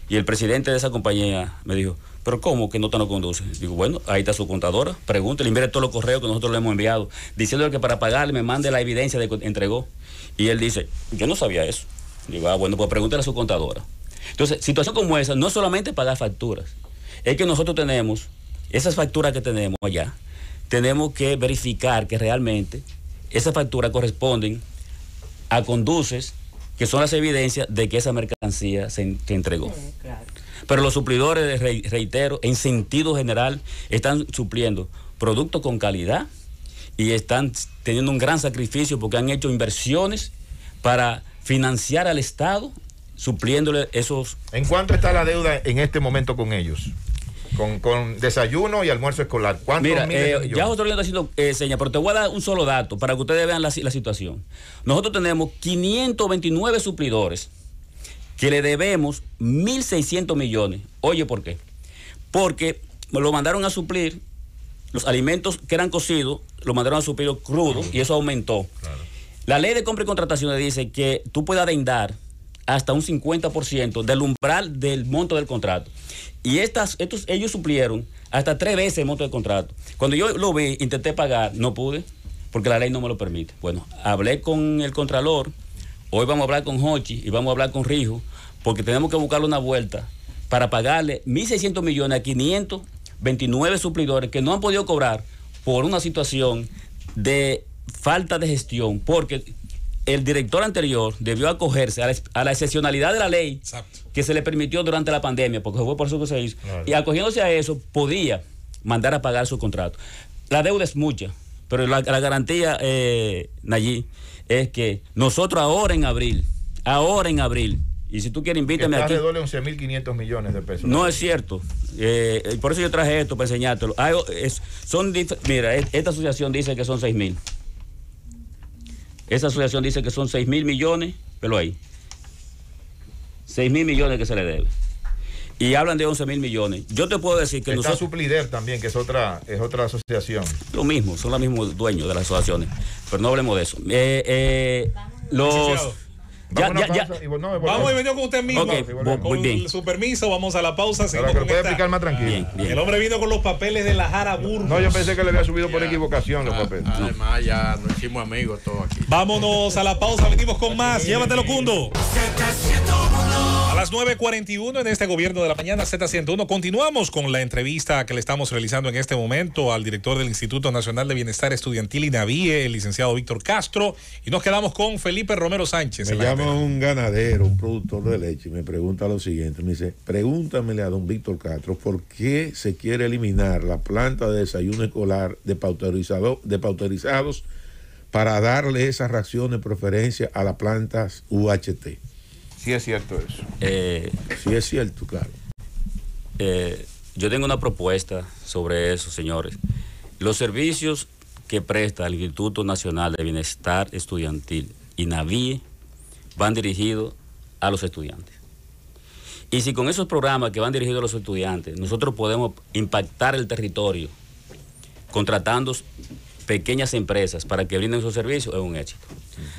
Y el presidente de esa compañía me dijo, pero ¿cómo que no te lo conduce? Digo, bueno, ahí está su contadora, pregúntele, mire todos los correos que nosotros le hemos enviado, diciéndole que para pagarle me mande la evidencia de que entregó. Y él dice, yo no sabía eso. Digo, ah, bueno, pues pregúntele a su contadora. Entonces, situación como esa, no solamente pagar facturas, es que nosotros tenemos, esas facturas que tenemos allá, tenemos que verificar que realmente esa factura corresponden a conduces que son las evidencias de que esa mercancía se, entregó. Pero los suplidores, reitero, en sentido general, están supliendo productos con calidad y están teniendo un gran sacrificio porque han hecho inversiones para financiar al Estado supliéndole esos... ¿En cuánto está la deuda en este momento con ellos? Con, desayuno y almuerzo escolar. Mira, eh, ya otro Orlando está haciendo eh, señas, pero te voy a dar un solo dato para que ustedes vean la, situación. Nosotros tenemos 529 suplidores que le debemos 1.600 millones. Oye, ¿por qué? Porque lo mandaron a suplir los alimentos que eran cocidos, lo mandaron a suplir crudo y eso aumentó. La ley de compra y contrataciones dice que tú puedes adendar hasta un 50% del umbral del monto del contrato. Y estas, estos, ellos suplieron hasta tres veces el monto del contrato. Cuando yo lo vi, intenté pagar, no pude, porque la ley no me lo permite. Bueno, hablé con el Contralor, hoy vamos a hablar con Hochi y vamos a hablar con Rijo, porque tenemos que buscarle una vuelta para pagarle 1.600 millones a 529 suplidores que no han podido cobrar por una situación de falta de gestión, porque el director anterior debió acogerse a la, excepcionalidad de la ley que se le permitió durante la pandemia, porque fue por eso que se hizo, y acogiéndose a eso podía mandar a pagar su contrato. La deuda es mucha, pero la, garantía, eh, Nayí, es que nosotros ahora en abril, ahora en abril, y si tú quieres, invítame aquí. le de 11.500 millones de pesos. No es cierto. Eh, por eso yo traje esto para enseñártelo. son Mira, e, esta asociación dice que son 6.000. Esa asociación dice que son 6 mil millones, pero ahí. 6 mil millones que se le debe. Y hablan de 11 mil millones. Yo te puedo decir que Está nosotros... Suplider también, que es otra, es otra asociación. Lo mismo, son los mismos dueños de las asociaciones. Pero no hablemos de eso. Eh, eh, los... Ya, vamos ya, ya. Y, no, vamos y venimos con usted mismo. con su permiso, vamos a la pausa. más tranquilo. El hombre vino con los papeles de la Jara Burgos. No, yo pensé que le había subido por equivocación los ah, papeles. Ah, además, ya nos hicimos amigos todos aquí. Vámonos a la pausa, venimos con más. Llévatelo, Cundo. A las 9.41 en este gobierno de la mañana Z101 continuamos con la entrevista que le estamos realizando en este momento al director del Instituto Nacional de Bienestar Estudiantil y INAVIE, el licenciado Víctor Castro, y nos quedamos con Felipe Romero Sánchez. Me llama un ganadero, un productor de leche, y me pregunta lo siguiente, me dice, pregúntamele a don Víctor Castro por qué se quiere eliminar la planta de desayuno escolar de, de pauterizados para darle esas raciones de preferencia a las plantas UHT. Sí es cierto eso. Eh, sí es cierto, claro. Eh, yo tengo una propuesta sobre eso, señores. Los servicios que presta el Instituto Nacional de Bienestar Estudiantil, y Naví van dirigidos a los estudiantes. Y si con esos programas que van dirigidos a los estudiantes, nosotros podemos impactar el territorio contratando pequeñas empresas para que brinden esos servicios, es un éxito.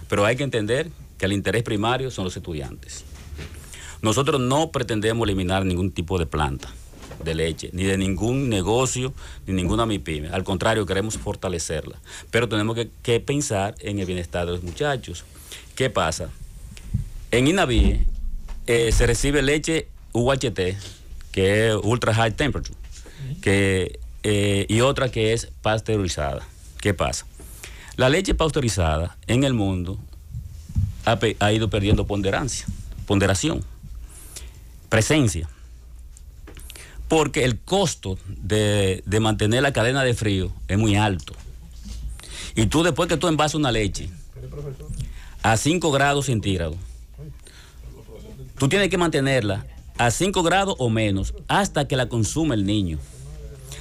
Pero hay que entender que el interés primario son los estudiantes. Nosotros no pretendemos eliminar ningún tipo de planta de leche, ni de ningún negocio, ni ninguna MIPYME. Al contrario, queremos fortalecerla. Pero tenemos que, pensar en el bienestar de los muchachos. ¿Qué pasa? En Inaví eh, se recibe leche UHT, que es Ultra High Temperature, que, eh, y otra que es pasteurizada. ¿Qué pasa? La leche pasteurizada en el mundo ha, ido perdiendo ponderancia, ponderación, presencia. Porque el costo de, de mantener la cadena de frío es muy alto. Y tú después que tú envasas una leche a 5 grados centígrados, tú tienes que mantenerla a 5 grados o menos hasta que la consume el niño.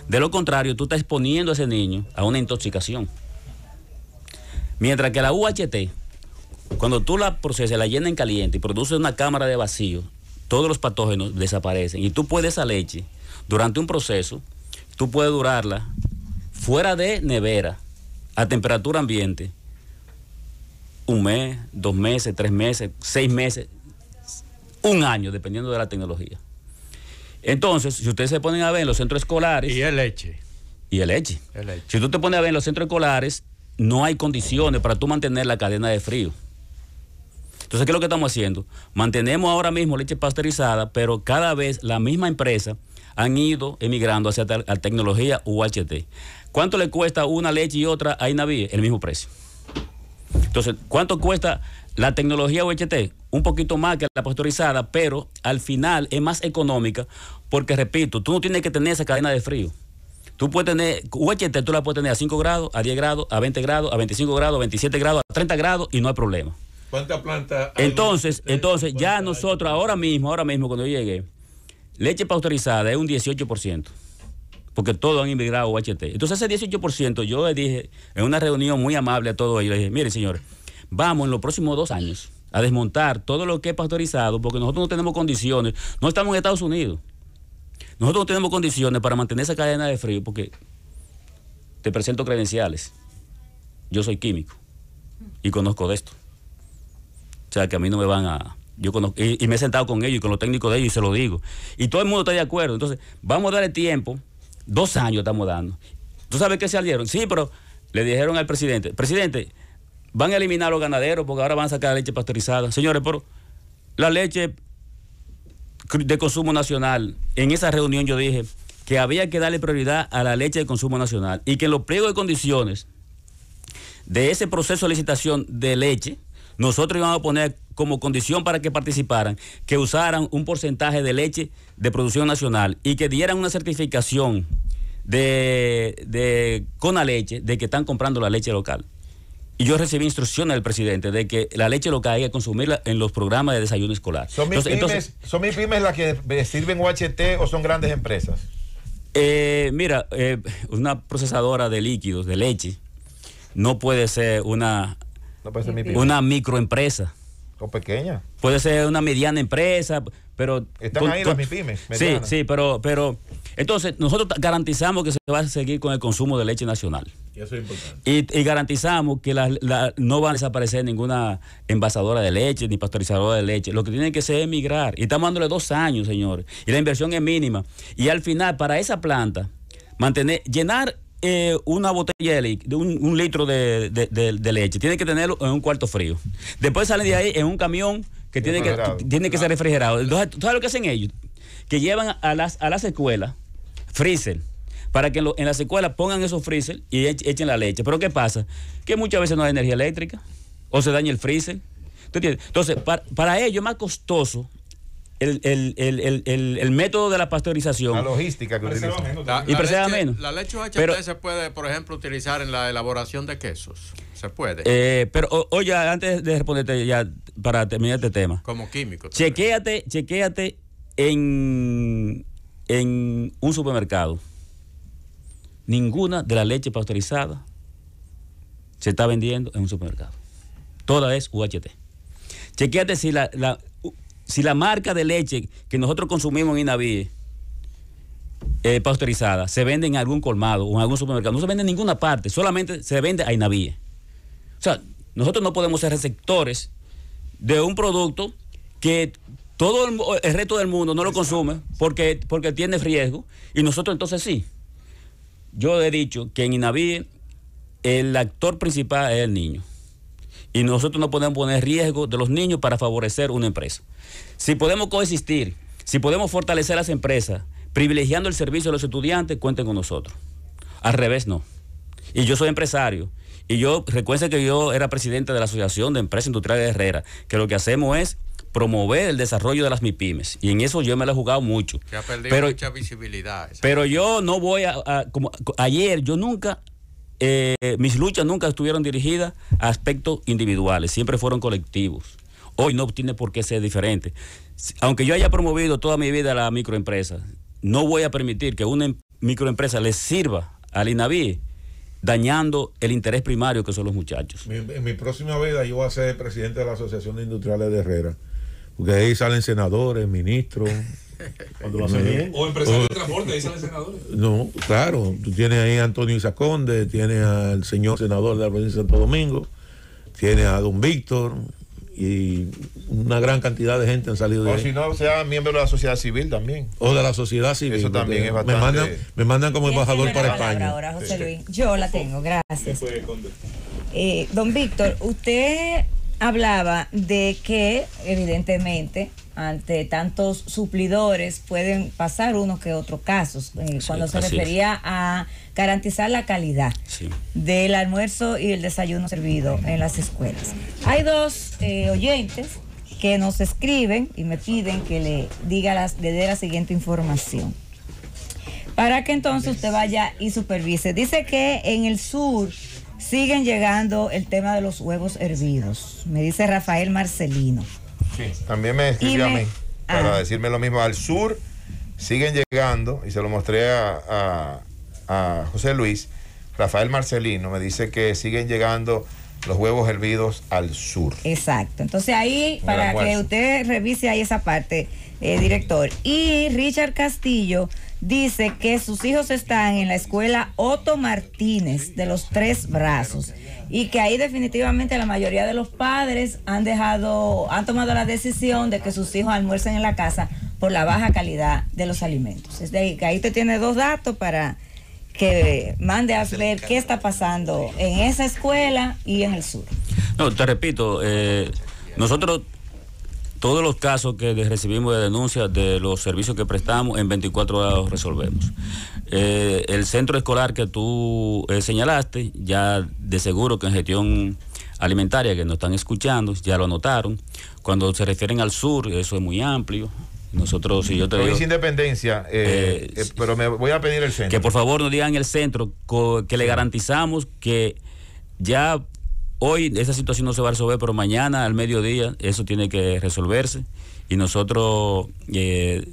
De lo contrario, tú estás exponiendo a ese niño a una intoxicación. Mientras que la UHT, cuando tú la procesas, la llenas en caliente y produces una cámara de vacío, todos los patógenos desaparecen. Y tú puedes esa leche, durante un proceso, tú puedes durarla fuera de nevera, a temperatura ambiente, un mes, dos meses, tres meses, seis meses, un año, dependiendo de la tecnología. Entonces, si ustedes se ponen a ver en los centros escolares... Y el leche. Y el leche. Si tú te pones a ver en los centros escolares, no hay condiciones para tú mantener la cadena de frío. Entonces, ¿qué es lo que estamos haciendo? Mantenemos ahora mismo leche pasteurizada, pero cada vez la misma empresa han ido emigrando hacia la tecnología UHT. ¿Cuánto le cuesta una leche y otra a Inaví? El mismo precio. Entonces, ¿cuánto cuesta la tecnología UHT? Un poquito más que la pasteurizada, pero al final es más económica porque, repito, tú no tienes que tener esa cadena de frío. Tú puedes tener, UHT tú la puedes tener a 5 grados, a 10 grados, a 20 grados, a 25 grados, a 27 grados, a 30 grados y no hay problema planta Entonces, entonces ya nosotros ahora mismo, ahora mismo cuando yo llegué, leche pasteurizada es un 18%, porque todos han inmigrado UHT. Entonces ese 18% yo le dije en una reunión muy amable a todos ellos, le dije, miren señores, vamos en los próximos dos años a desmontar todo lo que es pasteurizado, porque nosotros no tenemos condiciones, no estamos en Estados Unidos. Nosotros no tenemos condiciones para mantener esa cadena de frío porque te presento credenciales. Yo soy químico y conozco de esto sea, que a mí no me van a... Yo y, me he sentado con ellos y con los técnicos de ellos y se lo digo. Y todo el mundo está de acuerdo. Entonces, vamos a darle tiempo. Dos años estamos dando. ¿Tú sabes qué salieron? Sí, pero le dijeron al presidente, presidente, van a eliminar los ganaderos porque ahora van a sacar leche pasteurizada. Señores, pero la leche de consumo nacional, en esa reunión yo dije que había que darle prioridad a la leche de consumo nacional y que los pliegos de condiciones de ese proceso de licitación de leche, nosotros íbamos a poner como condición para que participaran que usaran un porcentaje de leche de producción nacional y que dieran una certificación de, con la leche de que están comprando la leche local. Y yo recibí instrucciones del presidente de que la leche local hay que consumirla en los programas de desayuno escolar. ¿Son mis, entonces, pymes las que eh, sirven UHT o son grandes empresas? Eh, mira, eh, una procesadora de líquidos, de leche, no puede ser una una microempresa. O pequeña. Puede ser una mediana empresa, pero... Están ahí las MIPIMES. Sí, sí, pero, pero... Entonces, nosotros garantizamos que se va a seguir con el consumo de leche nacional. Y eso es importante. Y, garantizamos que no va a desaparecer ninguna envasadora de leche ni pasteurizadora de leche. Lo que tienen que ser es emigrar. Y estamos dándole dos años, señores. Y la inversión es mínima. Y al final, para esa planta, mantener, llenar eh, una botella de, un, litro de, leche, tiene que tenerlo en un cuarto frío. Después salen de ahí en un camión que tiene que, tiene que ser refrigerado. Entonces, lo que hacen ellos? Que llevan a las, a las escuelas freezer para que en, la en las escuelas pongan esos freezer y echen la leche. Pero ¿qué pasa? Que muchas veces no hay energía eléctrica o se daña el freezer. Entonces, para, para ellos es más costoso el, método de la pasteurización. La logística que utilizan. y precisamente menos. La leche UHT se puede, por ejemplo, utilizar en la elaboración de quesos. Se puede. Eh, pero oye, antes de responderte ya para terminar este tema. Como químico. Chequéate, chequéate en, en un supermercado. Ninguna de la leche pasteurizada se está vendiendo en un supermercado. Toda es UHT. Chequéate si la, si la marca de leche que nosotros consumimos en Inaví eh, pasteurizada se vende en algún colmado o en algún supermercado, no se vende en ninguna parte, solamente se vende a Inaví. O sea, nosotros no podemos ser receptores de un producto que todo el, resto del mundo no lo consume porque, porque tiene riesgo y nosotros entonces sí. Yo he dicho que en Inaví el actor principal es el niño. Y nosotros no podemos poner riesgo de los niños para favorecer una empresa. Si podemos coexistir, si podemos fortalecer las empresas, privilegiando el servicio de los estudiantes, cuenten con nosotros. Al revés, no. Y yo soy empresario. Y yo, recuerden que yo era presidente de la Asociación de Empresas Industriales de Herrera, que lo que hacemos es promover el desarrollo de las MIPIMES. Y en eso yo me lo he jugado mucho. perdido pero, mucha visibilidad. Pero yo no voy a, ayer, yo nunca eh, mis luchas nunca estuvieron dirigidas a aspectos individuales, siempre fueron colectivos. Hoy no tiene por qué ser diferente. Aunque yo haya promovido toda mi vida la microempresa, no voy a permitir que una em, microempresa le sirva al INAVI dañando el interés primario que son los muchachos. en mi próxima vida yo voy a ser presidente de la Asociación de Industriales de Herrera, porque ahí salen senadores, ministros, o empresarios de transporte, ahí el senador No, claro. Tú tienes ahí a Antonio Isaconde, tienes al señor senador de la provincia de Santo Domingo, tienes a don Víctor, y una gran cantidad de gente han salido de o si no, sea miembro de la sociedad civil también. O de la sociedad civil. Eso también es bastante... Me mandan, me mandan como embajador para España. Yo la tengo, gracias. Eh, don Víctor, usted hablaba de que evidentemente ante tantos suplidores pueden pasar unos que otros casos eh, cuando se refería a garantizar la calidad del almuerzo y el desayuno servido en las escuelas. Hay dos eh, oyentes que nos escriben y me piden que le diga las, le la siguiente información. Para que entonces usted vaya y supervise. Dice que en el sur Siguen llegando el tema de los huevos hervidos. Me dice Rafael Marcelino. Sí, también me escribió a mí para decirme lo mismo. Al sur siguen llegando, y se lo mostré a José Luis, Rafael Marcelino me dice que siguen llegando los huevos hervidos al sur. Exacto. Entonces ahí, para que usted revise ahí esa parte eh, director. Y Richard Castillo dice que sus hijos están en la escuela Otto Martínez de los Tres Brazos y que ahí definitivamente la mayoría de los padres han dejado, han tomado la decisión de que sus hijos almuercen en la casa por la baja calidad de los alimentos. Es de ahí que ahí te tiene dos datos para que mande a ver qué está pasando en esa escuela y en el sur. No, te repito, eh, nosotros todos los casos que recibimos de denuncias de los servicios que prestamos, en 24 horas resolvemos. Eh, el centro escolar que tú eh, señalaste, ya de seguro que en gestión alimentaria que nos están escuchando, ya lo anotaron. Cuando se refieren al sur, eso es muy amplio. Nosotros, si yo te digo, Independencia, eh, pero me voy a pedir el centro. Que por favor nos digan el centro, que le garantizamos que ya hoy esa situación no se va a resolver, pero mañana al mediodía eso tiene que resolverse y nosotros eh,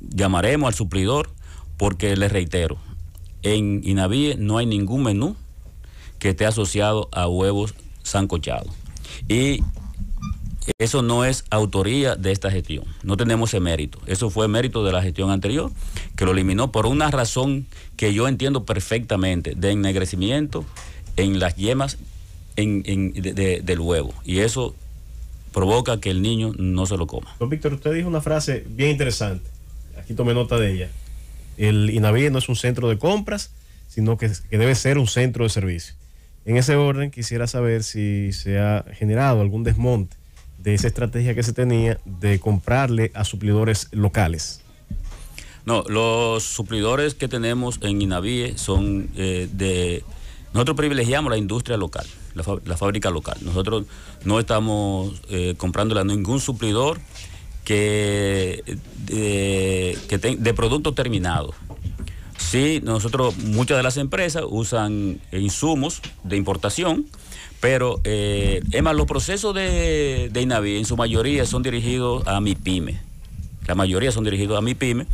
llamaremos al suplidor porque les reitero, en Inavie no hay ningún menú que esté asociado a huevos sancochados. Y eso no es autoría de esta gestión, no tenemos ese mérito. Eso fue mérito de la gestión anterior, que lo eliminó por una razón que yo entiendo perfectamente, de ennegrecimiento en las yemas en, del huevo. Y eso provoca que el niño no se lo coma. Don Víctor, usted dijo una frase bien interesante. Aquí tomé nota de ella. El INAVIE no es un centro de compras, sino que, debe ser un centro de servicio. En ese orden, quisiera saber si se ha generado algún desmonte de esa estrategia que se tenía de comprarle a suplidores locales. No, los suplidores que tenemos en INAVIE son eh, de... Nosotros privilegiamos la industria local la, fábrica local. Nosotros no estamos eh, comprándola a ningún suplidor que, de, que de productos terminados. Sí, nosotros, muchas de las empresas usan insumos de importación, pero eh, es más, los procesos de, de INAVI en su mayoría son dirigidos a mi pyme. La mayoría son dirigidos a mi pyme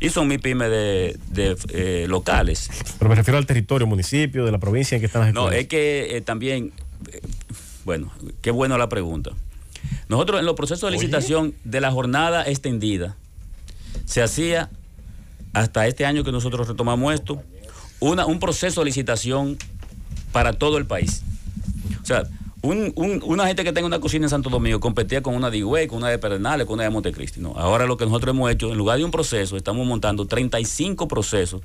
y son mi pymes de eh, locales. Pero me refiero al territorio, municipio, de la provincia en que están las No, es que eh, también, eh, bueno, qué buena la pregunta. Nosotros en los procesos de licitación de la jornada extendida, se hacía hasta este año que nosotros retomamos esto, un proceso de licitación para todo el país. O sea, un, una gente que tenga una cocina en Santo Domingo competía con una de Higüey, con una de Pernales, con una de Montecristi. ahora lo que nosotros hemos hecho, en lugar de un proceso, estamos montando 35 procesos,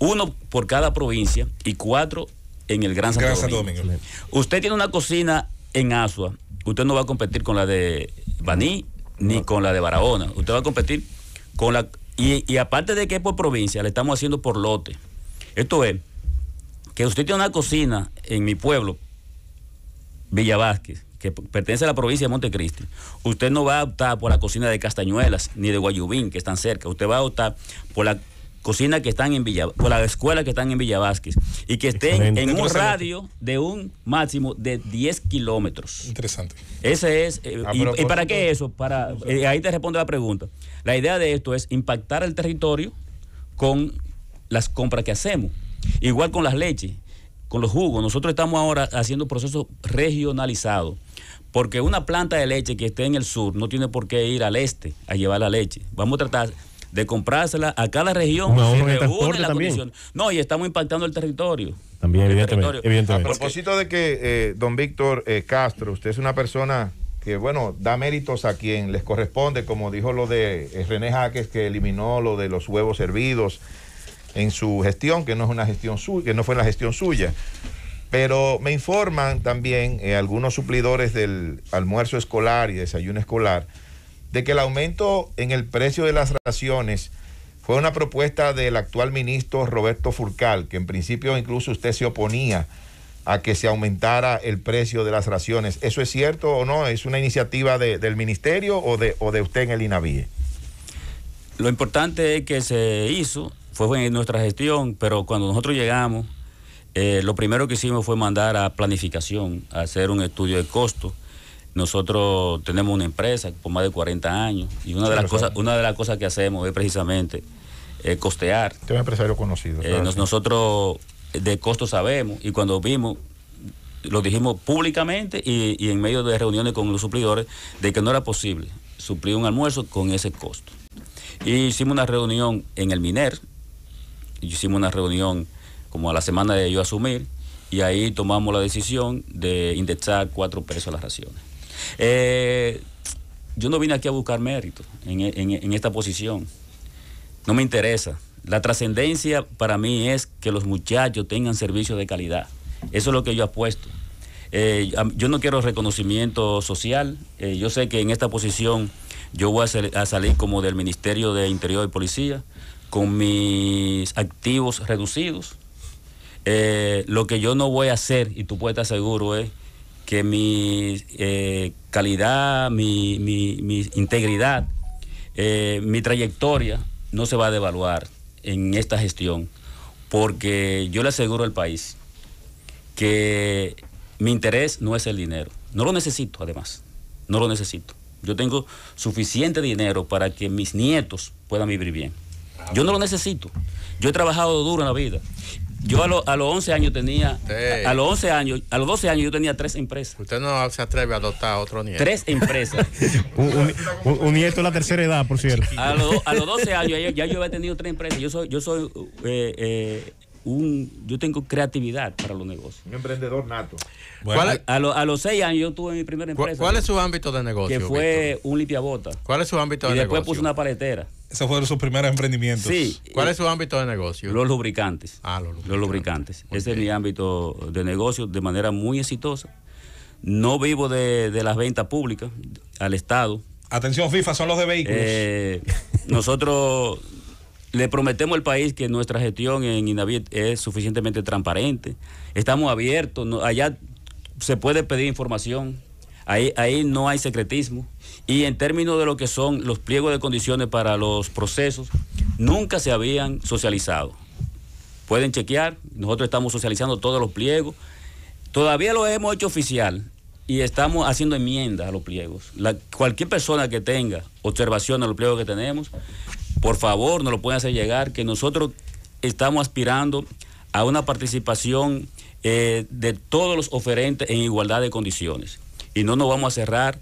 uno por cada provincia y cuatro en el Gran Santo, Domingo. Usted tiene una cocina en Asua, usted no va a competir con la de Baní ni con la de Barahona, usted va a competir con la... Y, y aparte de que es por provincia, le estamos haciendo por lote. Esto es, que usted tiene una cocina en mi pueblo, Villa que pertenece a la provincia de Montecristi, usted no va a optar por la cocina de Castañuelas ni de Guayubín, que están cerca. Usted va a optar por la cocina que están en Villa, por las escuelas que están en Villa y que estén en un radio de un máximo de 10 kilómetros. Interesante. Ese es. Eh, ah, y, para qué eso? Para, eh, ahí te responde la pregunta. La idea de esto es impactar el territorio con las compras que hacemos. Igual con las leches con los jugos. Nosotros estamos ahora haciendo proceso regionalizado porque una planta de leche que esté en el sur no tiene por qué ir al este a llevar la leche. Vamos a tratar de comprársela a cada región. No, No, y estamos impactando el territorio. También, evidentemente, A propósito de que eh, don Víctor eh, Castro, usted es una persona que, bueno, da méritos a quien les corresponde, como dijo lo de eh, René Jaques, que eliminó lo de los huevos hervidos en su gestión, que no es una gestión suya, que no fue la gestión suya. Pero me informan también eh, algunos suplidores del almuerzo escolar y desayuno escolar de que el aumento en el precio de las raciones fue una propuesta del actual ministro Roberto Furcal, que en principio incluso usted se oponía a que se aumentara el precio de las raciones. ¿Eso es cierto o no? ¿Es una iniciativa del ministerio o de, o de usted en el INAVIE? Lo importante es que se hizo fue en nuestra gestión, pero cuando nosotros llegamos, eh, lo primero que hicimos fue mandar a planificación, a hacer un estudio de costo. Nosotros tenemos una empresa por más de 40 años y una de las, cosas, una de las cosas que hacemos es precisamente eh, costear. Este un empresario conocido. Eh, nosotros de costo sabemos y cuando vimos lo dijimos públicamente y, en medio de reuniones con los suplidores de que no era posible suplir un almuerzo con ese costo. hicimos una reunión en el MINER, hicimos una reunión como a la semana de yo asumir y ahí tomamos la decisión de indexar cuatro pesos a las raciones. Eh, yo no vine aquí a buscar mérito en, esta posición. No me interesa. La trascendencia para mí es que los muchachos tengan servicios de calidad. Eso es lo que yo apuesto. Eh, yo no quiero reconocimiento social. Eh, yo sé que en esta posición yo voy a, salir como del Ministerio de Interior y Policía, con mis activos reducidos. Eh, lo que yo no voy a hacer, y tú puedes estar seguro, es que mi eh, calidad, mi, mi, integridad, eh, mi trayectoria no se va a devaluar en esta gestión, porque yo le aseguro al país que mi interés no es el dinero. No lo necesito, además. No lo necesito. Yo tengo suficiente dinero para que mis nietos puedan vivir bien. Yo no lo necesito. Yo he trabajado duro en la vida. Yo a, a los 11 años tenía, a, los 11 años, a los 12 años yo tenía tres empresas. Usted no se atreve a adoptar a otro nieto. Tres empresas. [LAUGHS] un, nieto de la tercera edad, por cierto. A, a los 12 años ya, yo había tenido tres empresas. Yo soy, yo soy eh, eh, un, yo tengo creatividad para los negocios. Un emprendedor nato. a, a, los 6 años yo tuve mi primera empresa. ¿Cuál, es su ámbito de negocio? Que fue un limpiabota. ¿Cuál es su ámbito de negocio? Y después puse una paletera. Esos fueron sus primeros emprendimientos. Sí. ¿Cuál es su ámbito de negocio? Los lubricantes. Ah, los lubricantes. Ese es mi ámbito de negocio de manera muy exitosa. No vivo de, las ventas públicas al Estado. Atención, FIFA, son los de vehículos. Eh, nosotros le prometemos al país que nuestra gestión en Inavit es suficientemente transparente. Estamos abiertos. allá se puede pedir información ahí, no hay secretismo. Y en términos de lo que son los pliegos de condiciones para los procesos, nunca se habían socializado. Pueden chequear, nosotros estamos socializando todos los pliegos. Todavía lo hemos hecho oficial y estamos haciendo enmiendas a los pliegos. cualquier persona que tenga observación a los pliegos que tenemos, por favor, nos lo pueden hacer llegar, que nosotros estamos aspirando a una participación eh, de todos los oferentes en igualdad de condiciones y no nos vamos a cerrar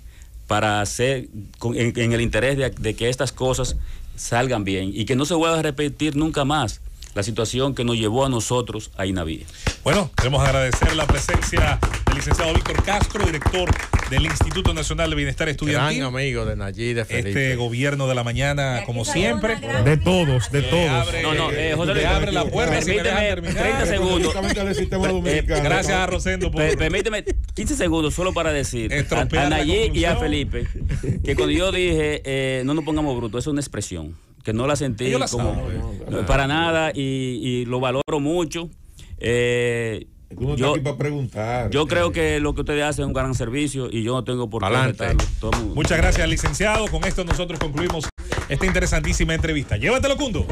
para hacer en, el interés de, que estas cosas salgan bien y que no se vuelva a repetir nunca más la situación que nos llevó a nosotros a navidad Bueno, queremos agradecer la presencia del licenciado Víctor Castro, director del Instituto Nacional de Bienestar Estudiantil. amigo de Nayib, de este Felipe. Este gobierno de la mañana, como siempre. De todos, de todos. no, no, eh, José Luis, abre la eh, puerta 30 segundos. Eh, eh, gracias a Rosendo por... Permíteme 15 segundos solo para decir a, Nayí y a Felipe que cuando yo dije eh, no nos pongamos brutos, es una expresión que no la sentí como, para nada y, y, lo valoro mucho. Eh, yo, para preguntar. Yo creo que lo que ustedes hacen es un gran servicio y yo no tengo por qué Muchas gracias, licenciado. Con esto nosotros concluimos esta interesantísima entrevista. Llévatelo, Cundo.